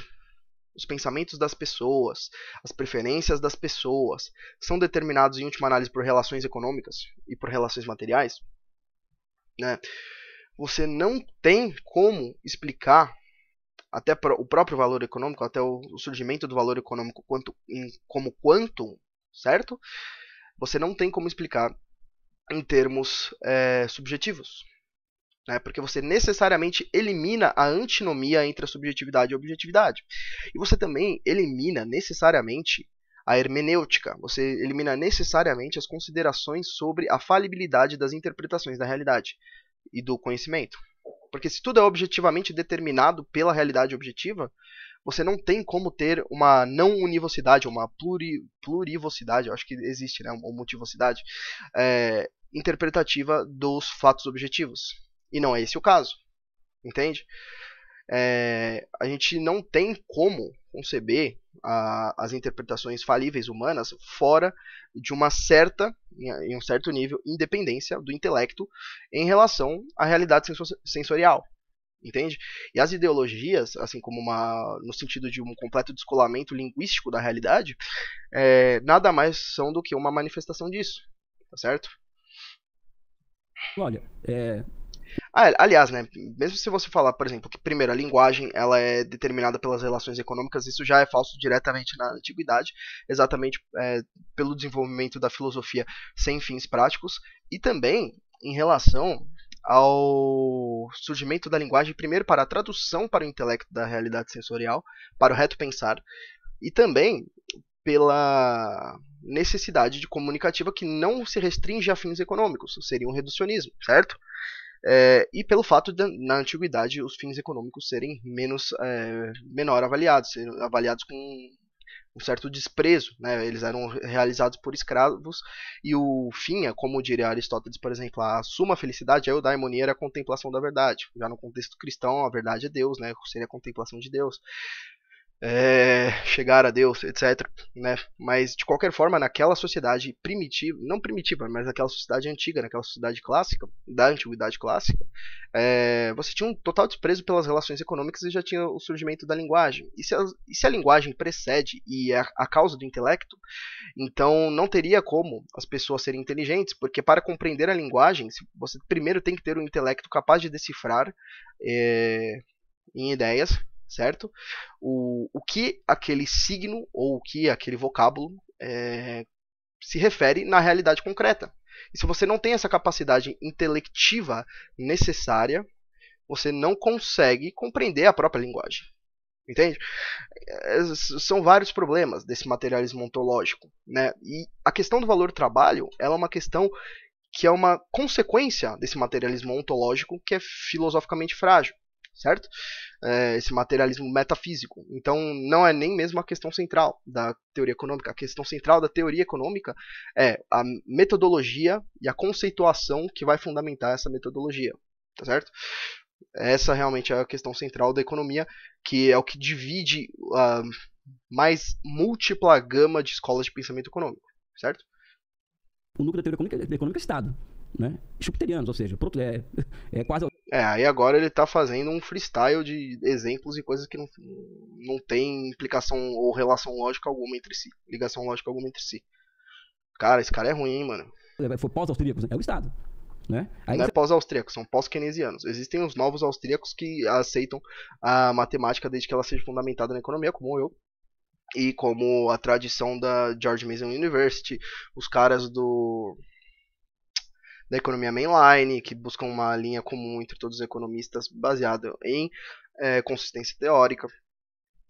os pensamentos das pessoas, as preferências das pessoas, são determinados em última análise por relações econômicas e por relações materiais? Né? Você não tem como explicar até o próprio valor econômico, até o surgimento do valor econômico quanto, como quanto, certo? Você não tem como explicar em termos é, subjetivos né? porque você necessariamente elimina a antinomia entre a subjetividade e a objetividade. E você também elimina necessariamente a hermenêutica, você elimina necessariamente as considerações sobre a falibilidade das interpretações da realidade e do conhecimento. Porque se tudo é objetivamente determinado pela realidade objetiva, você não tem como ter uma não univocidade, uma pluri, plurivocidade, eu acho que existe, né? Uma multivocidade é, interpretativa dos fatos objetivos. E não é esse o caso. Entende? É, a gente não tem como conceber a, as interpretações falíveis humanas fora de uma certa, em um certo nível, independência do intelecto em relação à realidade sensorial. Entende? E as ideologias, assim como uma, no sentido de um completo descolamento linguístico da realidade, é, nada mais são do que uma manifestação disso, tá certo? Olha, é, ah, aliás, né, mesmo se você falar, por exemplo, que primeiro a linguagem ela é determinada pelas relações econômicas, isso já é falso diretamente na antiguidade, exatamente é, pelo desenvolvimento da filosofia sem fins práticos e também em relação ao surgimento da linguagem, primeiro para a tradução para o intelecto da realidade sensorial, para o reto pensar, e também pela necessidade de comunicativa que não se restringe a fins econômicos, seria um reducionismo, certo? É, e pelo fato de, na antiguidade, os fins econômicos serem menos, é, menor avaliados, serem avaliados com um certo desprezo, né? eles eram realizados por escravos, e o fim, é, como diria Aristóteles, por exemplo, a suma felicidade, a eudaimonia era a contemplação da verdade, já no contexto cristão a verdade é Deus, né? seria a contemplação de Deus, é, chegar a Deus, etc. Né? Mas de qualquer forma, naquela sociedade primitiva, não primitiva, mas naquela sociedade antiga, naquela sociedade clássica, da antiguidade clássica, é, você tinha um total desprezo pelas relações econômicas e já tinha o surgimento da linguagem. E se a, e se a linguagem precede e é a causa do intelecto, então não teria como as pessoas serem inteligentes, porque para compreender a linguagem, você primeiro tem que ter um intelecto capaz de decifrar é, em ideias certo? O, o que aquele signo ou o que aquele vocábulo é, se refere na realidade concreta. E se você não tem essa capacidade intelectiva necessária, você não consegue compreender a própria linguagem. Entende? É, é, são vários problemas desse materialismo ontológico. Né? E a questão do valor trabalho ela é uma questão que é uma consequência desse materialismo ontológico que é filosoficamente frágil certo? É, esse materialismo metafísico. Então, não é nem mesmo a questão central da teoria econômica. A questão central da teoria econômica é a metodologia e a conceituação que vai fundamentar essa metodologia, tá certo? Essa realmente é a questão central da economia, que é o que divide a mais múltipla gama de escolas de pensamento econômico, certo? O núcleo da teoria econômica, é- econômica é Estado né? ou seja, é, é quase. É, aí agora ele tá fazendo um freestyle de exemplos e coisas que não, não tem implicação ou relação lógica alguma entre si, ligação lógica alguma entre si. Cara, esse cara é ruim, hein, mano. É, foi pós-austríaco, né? é o Estado. Né? Aí não é você... é pós austríaco são pós-keynesianos. Existem os novos austríacos que aceitam a matemática desde que ela seja fundamentada na economia, como eu, e como a tradição da George Mason University, os caras do da economia mainline, que buscam uma linha comum entre todos os economistas baseada em é, consistência teórica,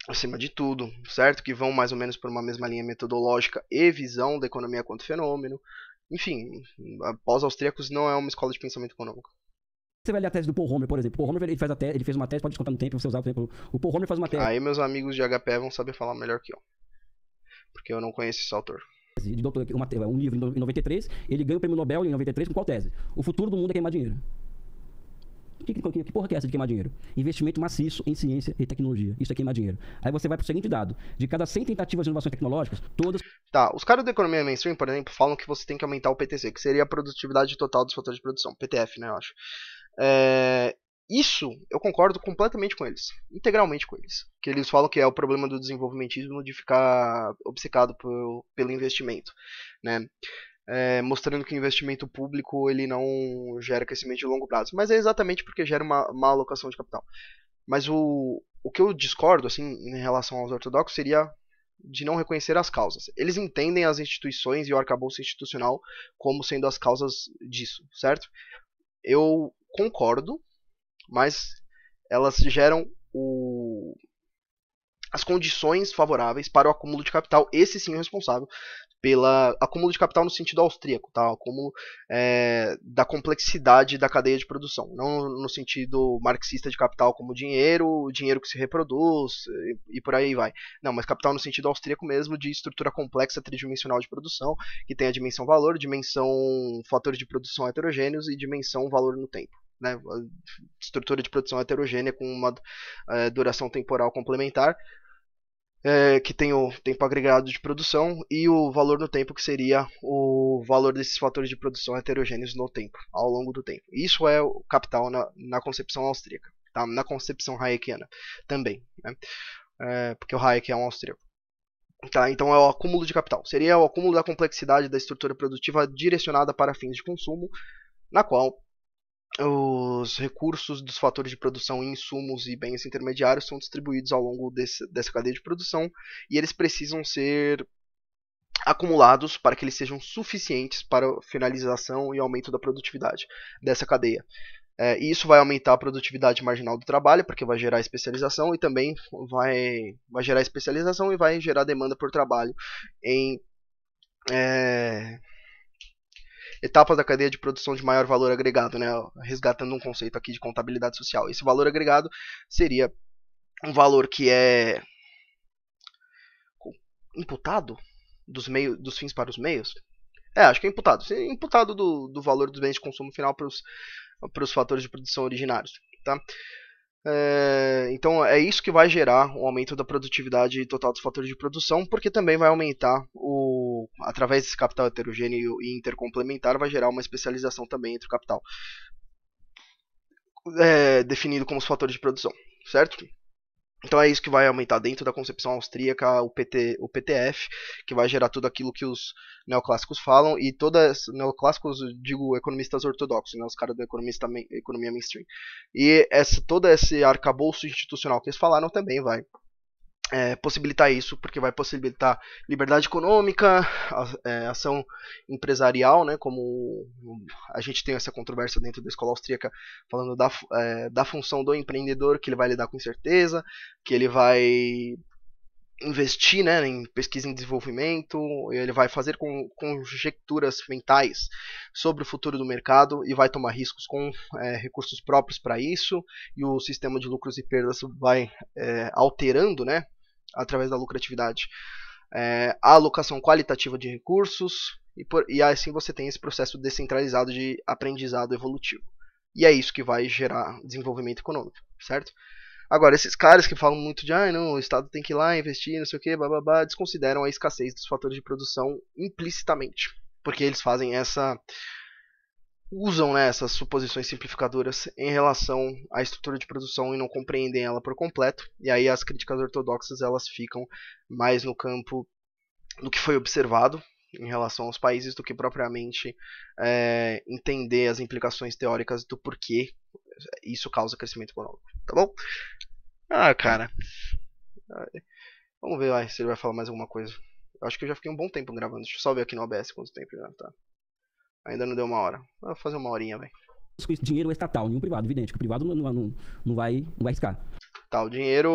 acima de tudo, certo? Que vão mais ou menos por uma mesma linha metodológica e visão da economia quanto fenômeno. Enfim, pós-austríacos não é uma escola de pensamento econômico você vai ler a tese do Paul Homer, por exemplo. Paul Homer ele faz a tese, ele fez uma tese, pode descontar no tempo, você usar o tempo. O Paul Homer faz uma tese. Aí meus amigos de HP vão saber falar melhor que eu. Porque eu não conheço esse autor de doutor, uma, um livro em 93, ele ganha o prêmio Nobel em 93 com qual tese? O futuro do mundo é queimar dinheiro. Que, que, que, porra que é essa de queimar dinheiro? Investimento maciço em ciência e tecnologia. Isso é queimar dinheiro. Aí você vai para o seguinte dado: de cada 100 tentativas de inovações tecnológicas, todas. Tá, os caras da economia mainstream, por exemplo, falam que você tem que aumentar o PTC, que seria a produtividade total dos fatores de produção. PTF, né, eu acho. É, isso eu concordo completamente com eles, integralmente com eles. Que eles falam que é o problema do desenvolvimentismo de ficar obcecado por, pelo investimento, né? É, mostrando que o investimento público ele não gera crescimento de longo prazo, mas é exatamente porque gera uma, má alocação de capital. Mas o, o que eu discordo assim em relação aos ortodoxos seria de não reconhecer as causas. Eles entendem as instituições e o arcabouço institucional como sendo as causas disso, certo? Eu concordo mas elas geram o, as condições favoráveis para o acúmulo de capital. Esse sim é o responsável pela acúmulo de capital no sentido austríaco, tá? acúmulo é, da complexidade da cadeia de produção, não no sentido marxista de capital como dinheiro, dinheiro que se reproduz e, e, por aí vai. Não, mas capital no sentido austríaco mesmo de estrutura complexa tridimensional de produção, que tem a dimensão valor, dimensão fatores de produção heterogêneos e dimensão valor no tempo né, estrutura de produção heterogênea com uma é, duração temporal complementar, é, que tem o tempo agregado de produção e o valor no tempo, que seria o valor desses fatores de produção heterogêneos no tempo, ao longo do tempo. Isso é o capital na, na concepção austríaca, tá? na concepção hayekiana também, né? é, porque o Hayek é um austríaco. Tá, então é o acúmulo de capital. Seria o acúmulo da complexidade da estrutura produtiva direcionada para fins de consumo, na qual os recursos dos fatores de produção insumos e bens intermediários são distribuídos ao longo desse, dessa cadeia de produção e eles precisam ser acumulados para que eles sejam suficientes para finalização e aumento da produtividade dessa cadeia. É, e isso vai aumentar a produtividade marginal do trabalho, porque vai gerar especialização e também vai, vai gerar especialização e vai gerar demanda por trabalho em, é, etapas da cadeia de produção de maior valor agregado, né? resgatando um conceito aqui de contabilidade social. Esse valor agregado seria um valor que é imputado dos, meios, dos fins para os meios. É, acho que é imputado. Imputado do, do valor dos bens de consumo final para os, para os fatores de produção originários. Tá? É, então é isso que vai gerar o um aumento da produtividade total dos fatores de produção, porque também vai aumentar o. através desse capital heterogêneo e intercomplementar, vai gerar uma especialização também entre o capital. É, definido como os fatores de produção, certo? Então é isso que vai aumentar dentro da concepção austríaca o, PT, o PTF, que vai gerar tudo aquilo que os neoclássicos falam, e todas neoclássicos, digo, economistas ortodoxos, né, os caras da economista, economia mainstream. E essa, todo esse arcabouço institucional que eles falaram também vai é, possibilitar isso, porque vai possibilitar liberdade econômica, a, é, ação empresarial, né, como a gente tem essa controvérsia dentro da escola austríaca, falando da, é, da função do empreendedor, que ele vai lidar com incerteza, que ele vai investir né, em pesquisa e desenvolvimento, ele vai fazer com, conjecturas mentais sobre o futuro do mercado e vai tomar riscos com é, recursos próprios para isso, e o sistema de lucros e perdas vai é, alterando né, através da lucratividade, é, a alocação qualitativa de recursos, e, por, e assim você tem esse processo descentralizado de aprendizado evolutivo. E é isso que vai gerar desenvolvimento econômico, certo? Agora, esses caras que falam muito de, ah, não, o Estado tem que ir lá investir, não sei o que, blá, blá, blá, desconsideram a escassez dos fatores de produção implicitamente, porque eles fazem essa usam né, essas suposições simplificadoras em relação à estrutura de produção e não compreendem ela por completo. E aí as críticas ortodoxas elas ficam mais no campo do que foi observado em relação aos países do que propriamente é, entender as implicações teóricas do porquê isso causa crescimento econômico, tá bom? Ah, cara. Vamos ver lá se ele vai falar mais alguma coisa. Eu acho que eu já fiquei um bom tempo gravando. Deixa eu só ver aqui no OBS quanto tempo já tá. Ainda não deu uma hora. Vou fazer uma horinha, velho. Dinheiro estatal, nenhum privado, evidente. o privado não, não, não, vai, não vai riscar. Tá, o dinheiro.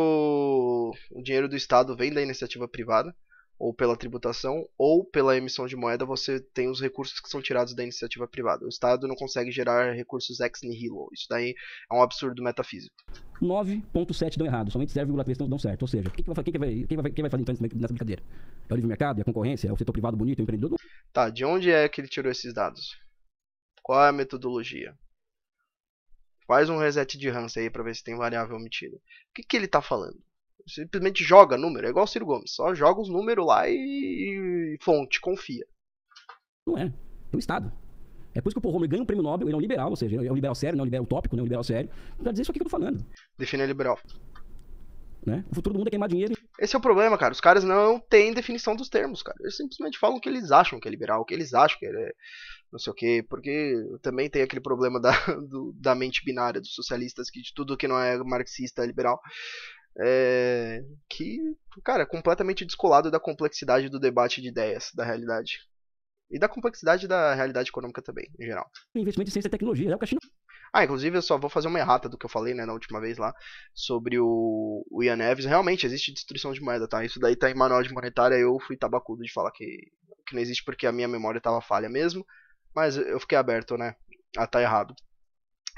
O dinheiro do Estado vem da iniciativa privada ou pela tributação ou pela emissão de moeda, você tem os recursos que são tirados da iniciativa privada. O Estado não consegue gerar recursos ex nihilo. Isso daí é um absurdo metafísico. 9,7 dão errado, somente 0,3 dão certo. Ou seja, quem vai, quem, vai, quem, vai, quem vai fazer então nessa brincadeira? É o livre mercado? É a concorrência? É o setor privado bonito? É o empreendedor? Tá, de onde é que ele tirou esses dados? Qual é a metodologia? Faz um reset de Hans aí para ver se tem variável omitida. O que, que ele está falando? Simplesmente joga número, é igual o Ciro Gomes, só joga os números lá e, e fonte, confia. Não é, é um Estado. É por isso que o Paul Homer ganha um prêmio Nobel, ele é um liberal, ou seja, ele é um liberal sério, não é um liberal utópico, não é um liberal sério. Pra dizer isso aqui que eu tô falando. Define liberal. Né? O futuro do mundo é queimar dinheiro. Esse é o problema, cara. Os caras não têm definição dos termos, cara. Eles simplesmente falam o que eles acham que é liberal, o que eles acham que é não sei o quê, porque também tem aquele problema da, <laughs> do, da mente binária dos socialistas, que de tudo que não é marxista é liberal é, que, cara, completamente descolado da complexidade do debate de ideias, da realidade. E da complexidade da realidade econômica também, em geral. Investimento em ciência e tecnologia, é o que Ah, inclusive eu só vou fazer uma errata do que eu falei, né, na última vez lá, sobre o, o Ian Neves. Realmente existe destruição de moeda, tá? Isso daí tá em manual de monetária, eu fui tabacudo de falar que, que não existe porque a minha memória tava falha mesmo. Mas eu fiquei aberto, né, a tá errado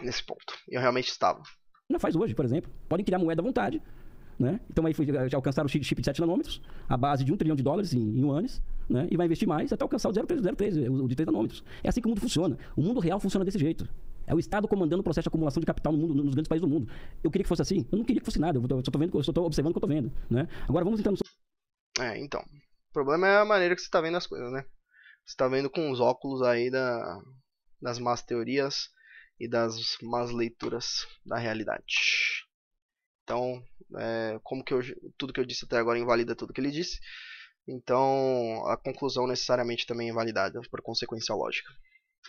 nesse ponto. Eu realmente estava. Não faz hoje, por exemplo. Podem criar moeda à vontade, né? Então aí foi, já alcançaram o chip de 7 nanômetros, a base de 1 trilhão de dólares em, em um ano né? e vai investir mais até alcançar o 0,303, o de 3 nanômetros. É assim que o mundo funciona. O mundo real funciona desse jeito. É o Estado comandando o processo de acumulação de capital no mundo, nos grandes países do mundo. Eu queria que fosse assim? Eu não queria que fosse nada. Eu só estou vendo, observando o que eu estou vendo. Né? Agora vamos entrar no... É, então. O problema é a maneira que você está vendo as coisas, né? Você está vendo com os óculos aí da, das más teorias e das más leituras da realidade. Então, é, como que eu, tudo que eu disse até agora invalida tudo que ele disse. Então, a conclusão necessariamente também é invalidada por consequência lógica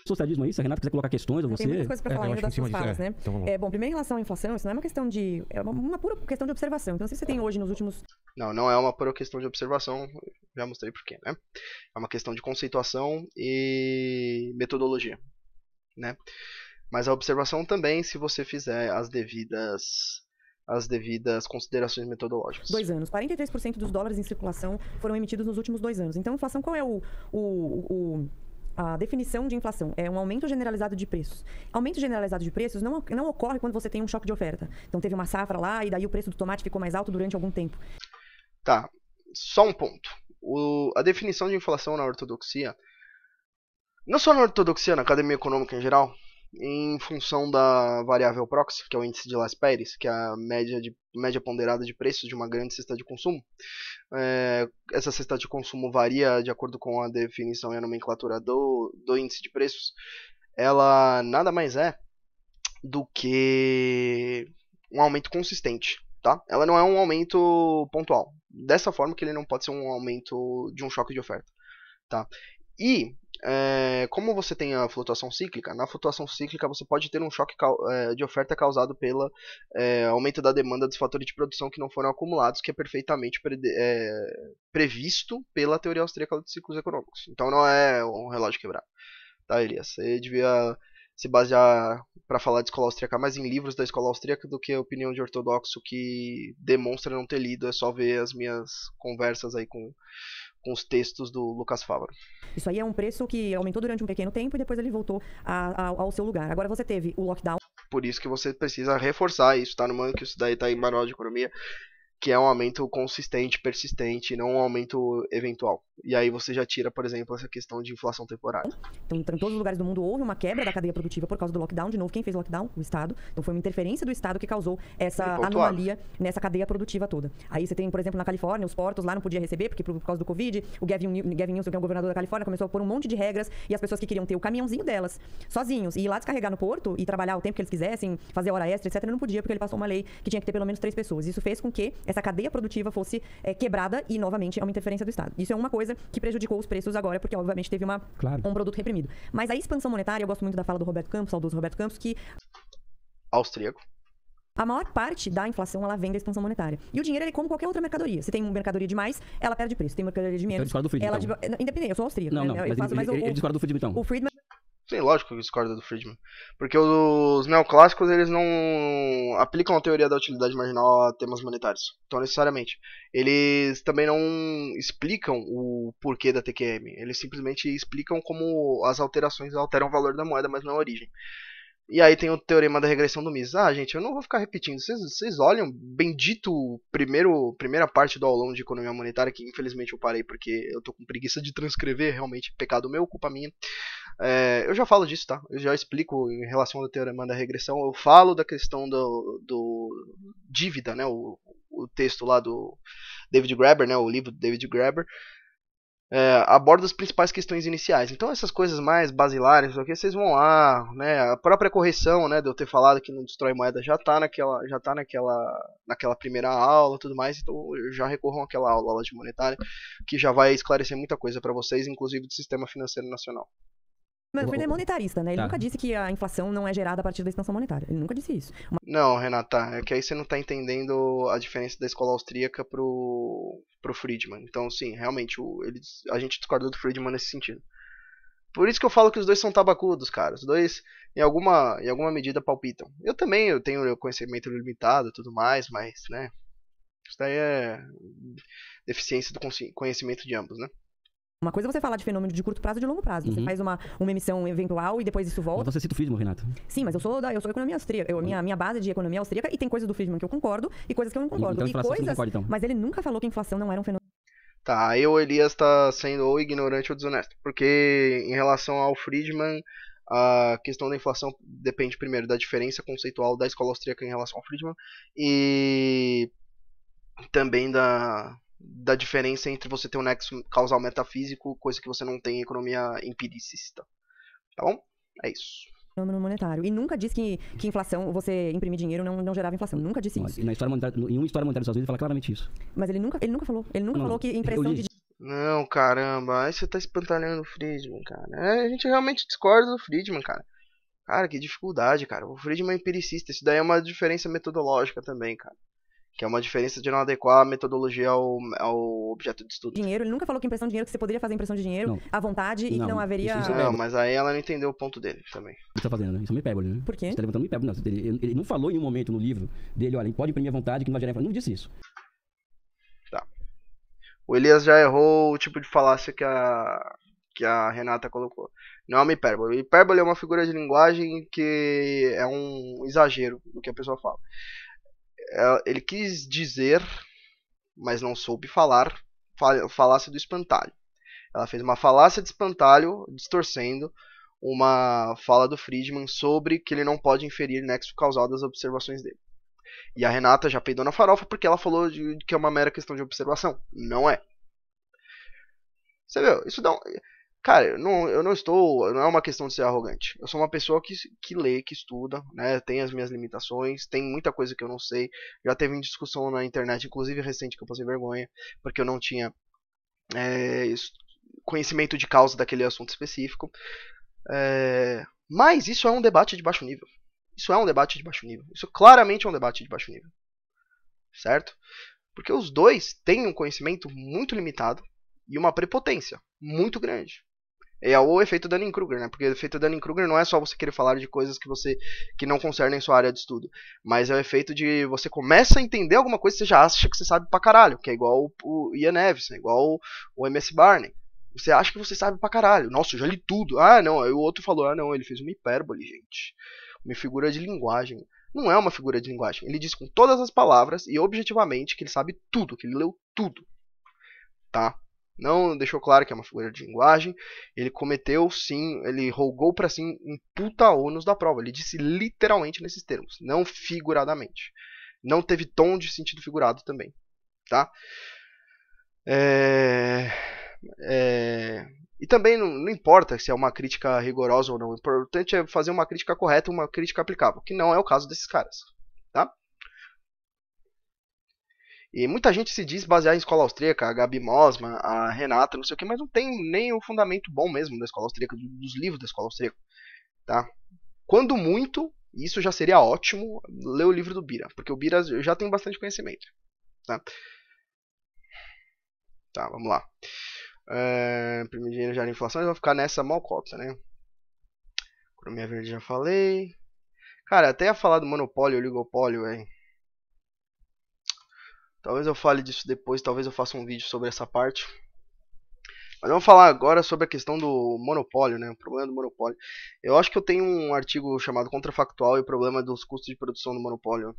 socialismo aí, é se a Renata quiser colocar questões ou você. Tem muitas coisas para é, falar é, ainda das suas falas, né? Então, é, bom, primeiro em relação à inflação, isso não é uma questão de. É uma, uma pura questão de observação. Então, se você tem hoje nos últimos. Não, não é uma pura questão de observação, já mostrei porquê, né? É uma questão de conceituação e metodologia, né? Mas a observação também, se você fizer as devidas as devidas considerações metodológicas. Dois anos. 43% dos dólares em circulação foram emitidos nos últimos dois anos. Então, inflação, qual é o, o, o a definição de inflação é um aumento generalizado de preços. Aumento generalizado de preços não, não ocorre quando você tem um choque de oferta. Então teve uma safra lá e daí o preço do tomate ficou mais alto durante algum tempo. Tá, só um ponto. O, a definição de inflação na ortodoxia, não só na ortodoxia, na academia econômica em geral, em função da variável proxy, que é o índice de Las Pérez, que é a média, de, média ponderada de preços de uma grande cesta de consumo. É, essa cesta de consumo varia de acordo com a definição e a nomenclatura do, do índice de preços. Ela nada mais é do que um aumento consistente. Tá? Ela não é um aumento pontual. Dessa forma que ele não pode ser um aumento de um choque de oferta. Tá? E é, como você tem a flutuação cíclica, na flutuação cíclica você pode ter um choque é, de oferta causado pelo é, aumento da demanda dos fatores de produção que não foram acumulados, que é perfeitamente pre é, previsto pela teoria austríaca dos ciclos econômicos. Então não é um relógio quebrado. Tá, Elias? Você devia se basear para falar de escola austríaca mais em livros da escola austríaca do que a opinião de ortodoxo que demonstra não ter lido. É só ver as minhas conversas aí com com os textos do Lucas Favaro. Isso aí é um preço que aumentou durante um pequeno tempo e depois ele voltou a, a, ao seu lugar. Agora você teve o lockdown. Por isso que você precisa reforçar isso, tá? No momento que isso daí tá em manual de economia, que é um aumento consistente, persistente, não um aumento eventual. E aí você já tira, por exemplo, essa questão de inflação temporária. Então, em todos os lugares do mundo houve uma quebra da cadeia produtiva por causa do lockdown. De novo, quem fez o lockdown? O Estado. Então foi uma interferência do Estado que causou essa anomalia nessa cadeia produtiva toda. Aí você tem, por exemplo, na Califórnia, os portos lá não podiam receber porque por, causa do Covid, o Gavin, Gavin Newsom, que é o governador da Califórnia, começou a pôr um monte de regras e as pessoas que queriam ter o caminhãozinho delas, sozinhos, e ir lá descarregar no porto e trabalhar o tempo que eles quisessem, fazer hora extra, etc, não podia porque ele passou uma lei que tinha que ter pelo menos três pessoas. Isso fez com que essa cadeia produtiva fosse é, quebrada e, novamente, é uma interferência do Estado. Isso é uma coisa que prejudicou os preços agora, porque, obviamente, teve uma, claro. um produto reprimido. Mas a expansão monetária, eu gosto muito da fala do Roberto Campos, saudoso Roberto Campos, que. Austríaco. A maior parte da inflação ela vem da expansão monetária. E o dinheiro ele é como qualquer outra mercadoria. Se tem uma mercadoria de mais, ela perde preço. Se tem mercadoria de então, menos. Então, eu do Friedman. Ela então. de... Eh, independente, eu sou austríaco. Não, né? não, eu mas faço, ele, ele, o, ele do Friedman, então. O Friedman Sei, lógico que discorda do Friedman. Porque os neoclássicos, eles não aplicam a teoria da utilidade marginal a temas monetários. Então, necessariamente. Eles também não explicam o porquê da TQM. Eles simplesmente explicam como as alterações alteram o valor da moeda, mas não a origem. E aí tem o teorema da regressão do Mises. Ah, gente, eu não vou ficar repetindo. Vocês, vocês olham, bendito primeiro, primeira parte do aulão de economia monetária, que infelizmente eu parei porque eu tô com preguiça de transcrever, realmente, pecado meu, culpa minha. É, eu já falo disso, tá? Eu já explico em relação ao teorema da regressão. Eu falo da questão do, do dívida, né? O, o texto lá do David Graeber, né? O livro do David Graeber. É, aborda as principais questões iniciais. Então essas coisas mais basilares, que vocês vão lá, né? A própria correção, né? De eu ter falado que não destrói moeda já tá naquela, já tá naquela, naquela primeira aula, tudo mais. Então já recorram àquela aula, aula de monetária, que já vai esclarecer muita coisa para vocês, inclusive do sistema financeiro nacional. Mas o Verne é monetarista, né? Ele tá. nunca disse que a inflação não é gerada a partir da expansão monetária. Ele nunca disse isso. Uma... Não, Renata, é que aí você não está entendendo a diferença da escola austríaca pro, pro Friedman. Então, sim, realmente, o, ele, a gente discordou do Friedman nesse sentido. Por isso que eu falo que os dois são tabacudos, cara. Os dois, em alguma, em alguma medida, palpitam. Eu também eu tenho conhecimento limitado e tudo mais, mas, né? Isso daí é deficiência do conhecimento de ambos, né? Uma coisa é você falar de fenômeno de curto prazo e de longo prazo. Você uhum. faz uma, uma emissão eventual e depois isso volta. Mas você cita o Friedman, Renato. Sim, mas eu sou da eu sou economia austríaca. Eu, minha, minha base de economia austríaca e tem coisas do Friedman que eu concordo e coisas que eu não então, concordo. Então, e assim, coisas, não concorda, então. Mas ele nunca falou que a inflação não era um fenômeno. Tá, eu, Elias, tá sendo ou ignorante ou desonesto. Porque em relação ao Friedman, a questão da inflação depende primeiro da diferença conceitual da escola austríaca em relação ao Friedman e também da da diferença entre você ter um nexo causal metafísico, coisa que você não tem em economia empiricista. Tá bom? É isso. Fenômeno monetário. E nunca disse que, que inflação, você imprimir dinheiro não, não gerava inflação. Nunca disse isso. Na história monetária, em uma história monetária dos Estados Unidos, ele fala claramente isso. Mas ele nunca, ele nunca falou. Ele nunca não, falou que impressão de não, caramba, aí você tá espantalhando o Friedman, cara. É, a gente realmente discorda do Friedman, cara. Cara, que dificuldade, cara. O Friedman é empiricista, isso daí é uma diferença metodológica também, cara que é uma diferença de não adequar a metodologia ao, ao objeto de estudo. Dinheiro, ele nunca falou que impressão de dinheiro, que você poderia fazer impressão de dinheiro não. à vontade e não, que não haveria. Isso, isso é não, mas aí ela não entendeu o ponto dele também. você tá fazendo, né? Isso é uma hipérbole, né? Por quê? Você tá levantando uma hipérbole. Não, ele, ele, não falou em um momento no livro dele, olha, ele pode imprimir à vontade que não vai gerar. Não disse isso. Tá. O Elias já errou o tipo de falácia que a, que a Renata colocou. Não é uma hipérbole. Hipérbole é uma figura de linguagem que é um exagero do que a pessoa fala ele quis dizer, mas não soube falar, falácia do espantalho. Ela fez uma falácia de espantalho, distorcendo uma fala do Friedman sobre que ele não pode inferir nexo causal das observações dele. E a Renata já peidou na farofa porque ela falou de, que é uma mera questão de observação. Não é. Você viu? Isso dá um... Cara, eu não, eu não estou. Não é uma questão de ser arrogante. Eu sou uma pessoa que, que lê, que estuda, né? Tem as minhas limitações, tem muita coisa que eu não sei. Já teve discussão na internet, inclusive recente, que eu passei vergonha, porque eu não tinha é, conhecimento de causa daquele assunto específico. É, mas isso é um debate de baixo nível. Isso é um debate de baixo nível. Isso claramente é um debate de baixo nível. Certo? Porque os dois têm um conhecimento muito limitado e uma prepotência muito grande. É o efeito Dunning-Kruger, né? Porque o efeito Dunning-Kruger não é só você querer falar de coisas que você que não concernem sua área de estudo, mas é o efeito de você começa a entender alguma coisa que você já acha que você sabe pra caralho, que é igual o, o Ian Evans, é né? igual o MS Barney. Você acha que você sabe pra caralho. Nossa, eu já li tudo. Ah, não. Aí o outro falou, ah, não, ele fez uma hipérbole, gente. Uma figura de linguagem. Não é uma figura de linguagem. Ele diz com todas as palavras e objetivamente que ele sabe tudo, que ele leu tudo. Tá? não deixou claro que é uma figura de linguagem. Ele cometeu sim, ele rogou para sim um puta ônus da prova. Ele disse literalmente nesses termos, não figuradamente. Não teve tom de sentido figurado também, tá? É... É... E também não, não, importa se é uma crítica rigorosa ou não. O importante é fazer uma crítica correta, uma crítica aplicável, que não é o caso desses caras, tá? E muita gente se diz basear em escola austríaca, a Gabi Mosman, a Renata, não sei o que, mas não tem nem o fundamento bom mesmo da escola austríaca, dos livros da escola austríaca, tá? Quando muito, isso já seria ótimo, ler o livro do Bira, porque o Bira já tem bastante conhecimento, tá? Tá, vamos lá. É, primeiro dinheiro já de inflação, vai ficar nessa malcota, né? Economia verde já falei. Cara, até ia falar do monopólio, oligopólio, velho. Talvez eu fale disso depois, talvez eu faça um vídeo sobre essa parte. Mas vamos falar agora sobre a questão do monopólio, né? O problema do monopólio. Eu acho que eu tenho um artigo chamado Contrafactual e o problema dos custos de produção do monopólio.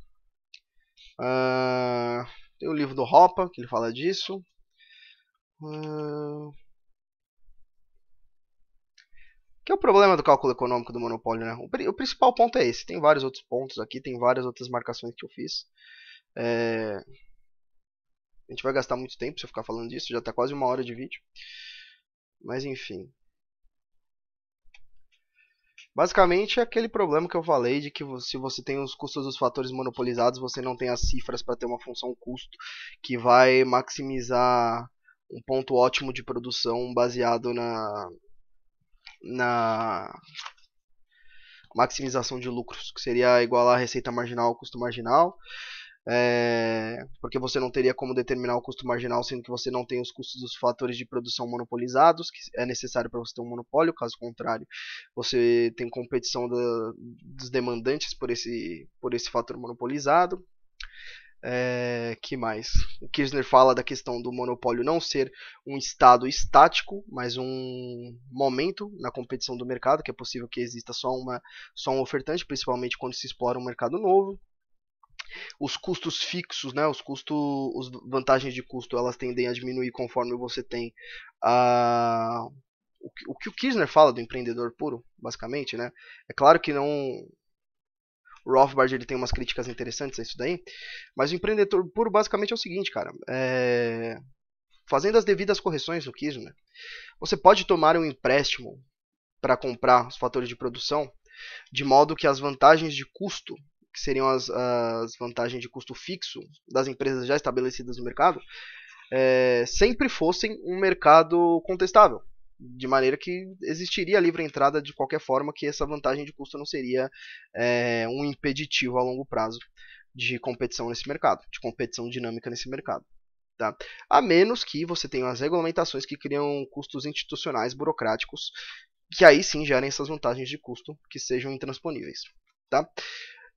Uh, tem o livro do Hoppe, que ele fala disso. Uh, que é o problema do cálculo econômico do monopólio, né? O, o, principal ponto é esse. Tem vários outros pontos aqui, tem várias outras marcações que eu fiz. É, a gente vai gastar muito tempo se eu ficar falando disso, já está quase uma hora de vídeo. Mas enfim. Basicamente é aquele problema que eu falei de que se você tem os custos dos fatores monopolizados, você não tem as cifras para ter uma função custo que vai maximizar um ponto ótimo de produção baseado na na maximização de lucros, que seria igual a receita marginal ao custo marginal é, porque você não teria como determinar o custo marginal, sendo que você não tem os custos dos fatores de produção monopolizados, que é necessário para você ter um monopólio, caso contrário, você tem competição da, dos demandantes por esse, por esse fator monopolizado. É, que mais? O Kirchner fala da questão do monopólio não ser um estado estático, mas um momento na competição do mercado, que é possível que exista só, uma, só um ofertante, principalmente quando se explora um mercado novo os custos fixos, né, os custos, os vantagens de custo, elas tendem a diminuir conforme você tem a o que, o que Kirchner fala do empreendedor puro, basicamente, né? É claro que não o Rothbard ele tem umas críticas interessantes a isso daí, mas o empreendedor puro basicamente é o seguinte, cara, é... fazendo as devidas correções no Kirchner, você pode tomar um empréstimo para comprar os fatores de produção de modo que as vantagens de custo que seriam as, as vantagens de custo fixo das empresas já estabelecidas no mercado, é, sempre fossem um mercado contestável. De maneira que existiria livre entrada de qualquer forma, que essa vantagem de custo não seria é, um impeditivo a longo prazo de competição nesse mercado, de competição dinâmica nesse mercado. Tá? A menos que você tenha as regulamentações que criam custos institucionais burocráticos, que aí sim gerem essas vantagens de custo que sejam intransponíveis. Tá?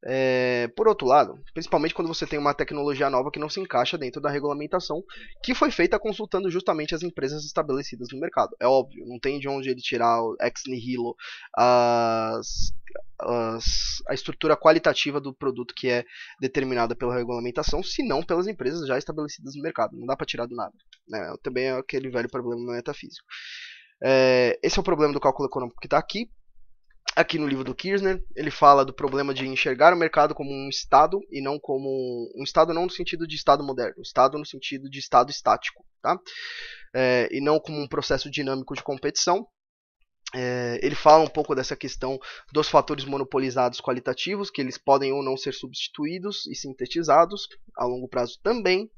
É, por outro lado, principalmente quando você tem uma tecnologia nova que não se encaixa dentro da regulamentação, que foi feita consultando justamente as empresas estabelecidas no mercado. É óbvio, não tem de onde ele tirar o ex nihilo as, as, a estrutura qualitativa do produto que é determinada pela regulamentação, se não pelas empresas já estabelecidas no mercado. Não dá para tirar do nada. Né? Também é aquele velho problema metafísico. É, esse é o problema do cálculo econômico que está aqui aqui no livro do Kirchner, ele fala do problema de enxergar o mercado como um Estado e não como. Um Estado não no sentido de Estado moderno, um Estado no sentido de Estado estático, tá? É, e não como um processo dinâmico de competição. É, ele fala um pouco dessa questão dos fatores monopolizados qualitativos, que eles podem ou não ser substituídos e sintetizados a longo prazo também,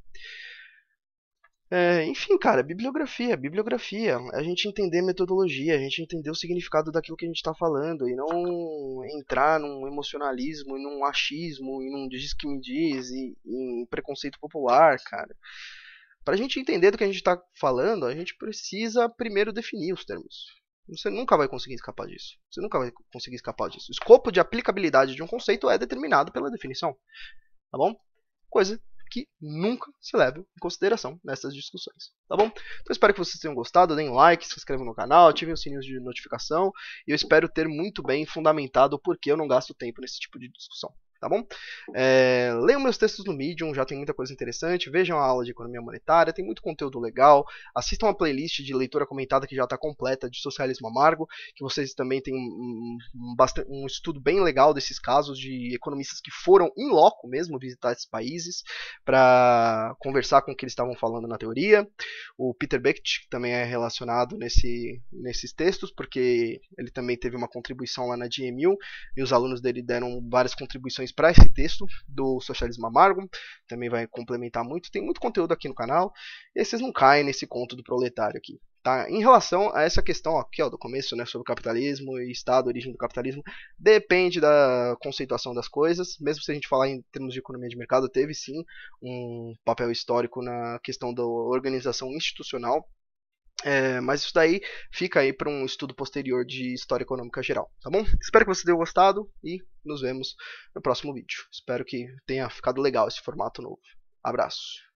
é, enfim, cara, bibliografia, bibliografia. A gente entender metodologia, a gente entender o significado daquilo que a gente está falando e não entrar num emocionalismo e num achismo e num diz que me diz e em preconceito popular, cara. Para a gente entender do que a gente está falando, a gente precisa primeiro definir os termos. Você nunca vai conseguir escapar disso. Você nunca vai conseguir escapar disso. O escopo de aplicabilidade de um conceito é determinado pela definição. Tá bom? Coisa que nunca se levam em consideração nessas discussões, tá bom? Então espero que vocês tenham gostado, deem um like, se inscrevam no canal, ativem os sininhos de notificação e eu espero ter muito bem fundamentado o porquê eu não gasto tempo nesse tipo de discussão tá bom? É, leiam meus textos no Medium, já tem muita coisa interessante. Vejam a aula de economia monetária, tem muito conteúdo legal. Assistam a playlist de leitura comentada que já está completa de socialismo amargo, que vocês também têm um, um, um, estudo bem legal desses casos de economistas que foram em loco mesmo visitar esses países para conversar com o que eles estavam falando na teoria. O Peter Becht também é relacionado nesse, nesses textos, porque ele também teve uma contribuição lá na GMU e os alunos dele deram várias contribuições para esse texto do Socialismo Amargo, também vai complementar muito, tem muito conteúdo aqui no canal, e vocês não caem nesse conto do proletário aqui. Tá? Em relação a essa questão aqui ó, do começo né, sobre o capitalismo e estado, origem do capitalismo, depende da conceituação das coisas. Mesmo se a gente falar em termos de economia de mercado, teve sim um papel histórico na questão da organização institucional é, mas isso daí fica aí para um estudo posterior de história econômica geral, tá bom? Espero que você tenha gostado e nos vemos no próximo vídeo. Espero que tenha ficado legal esse formato novo. Abraço!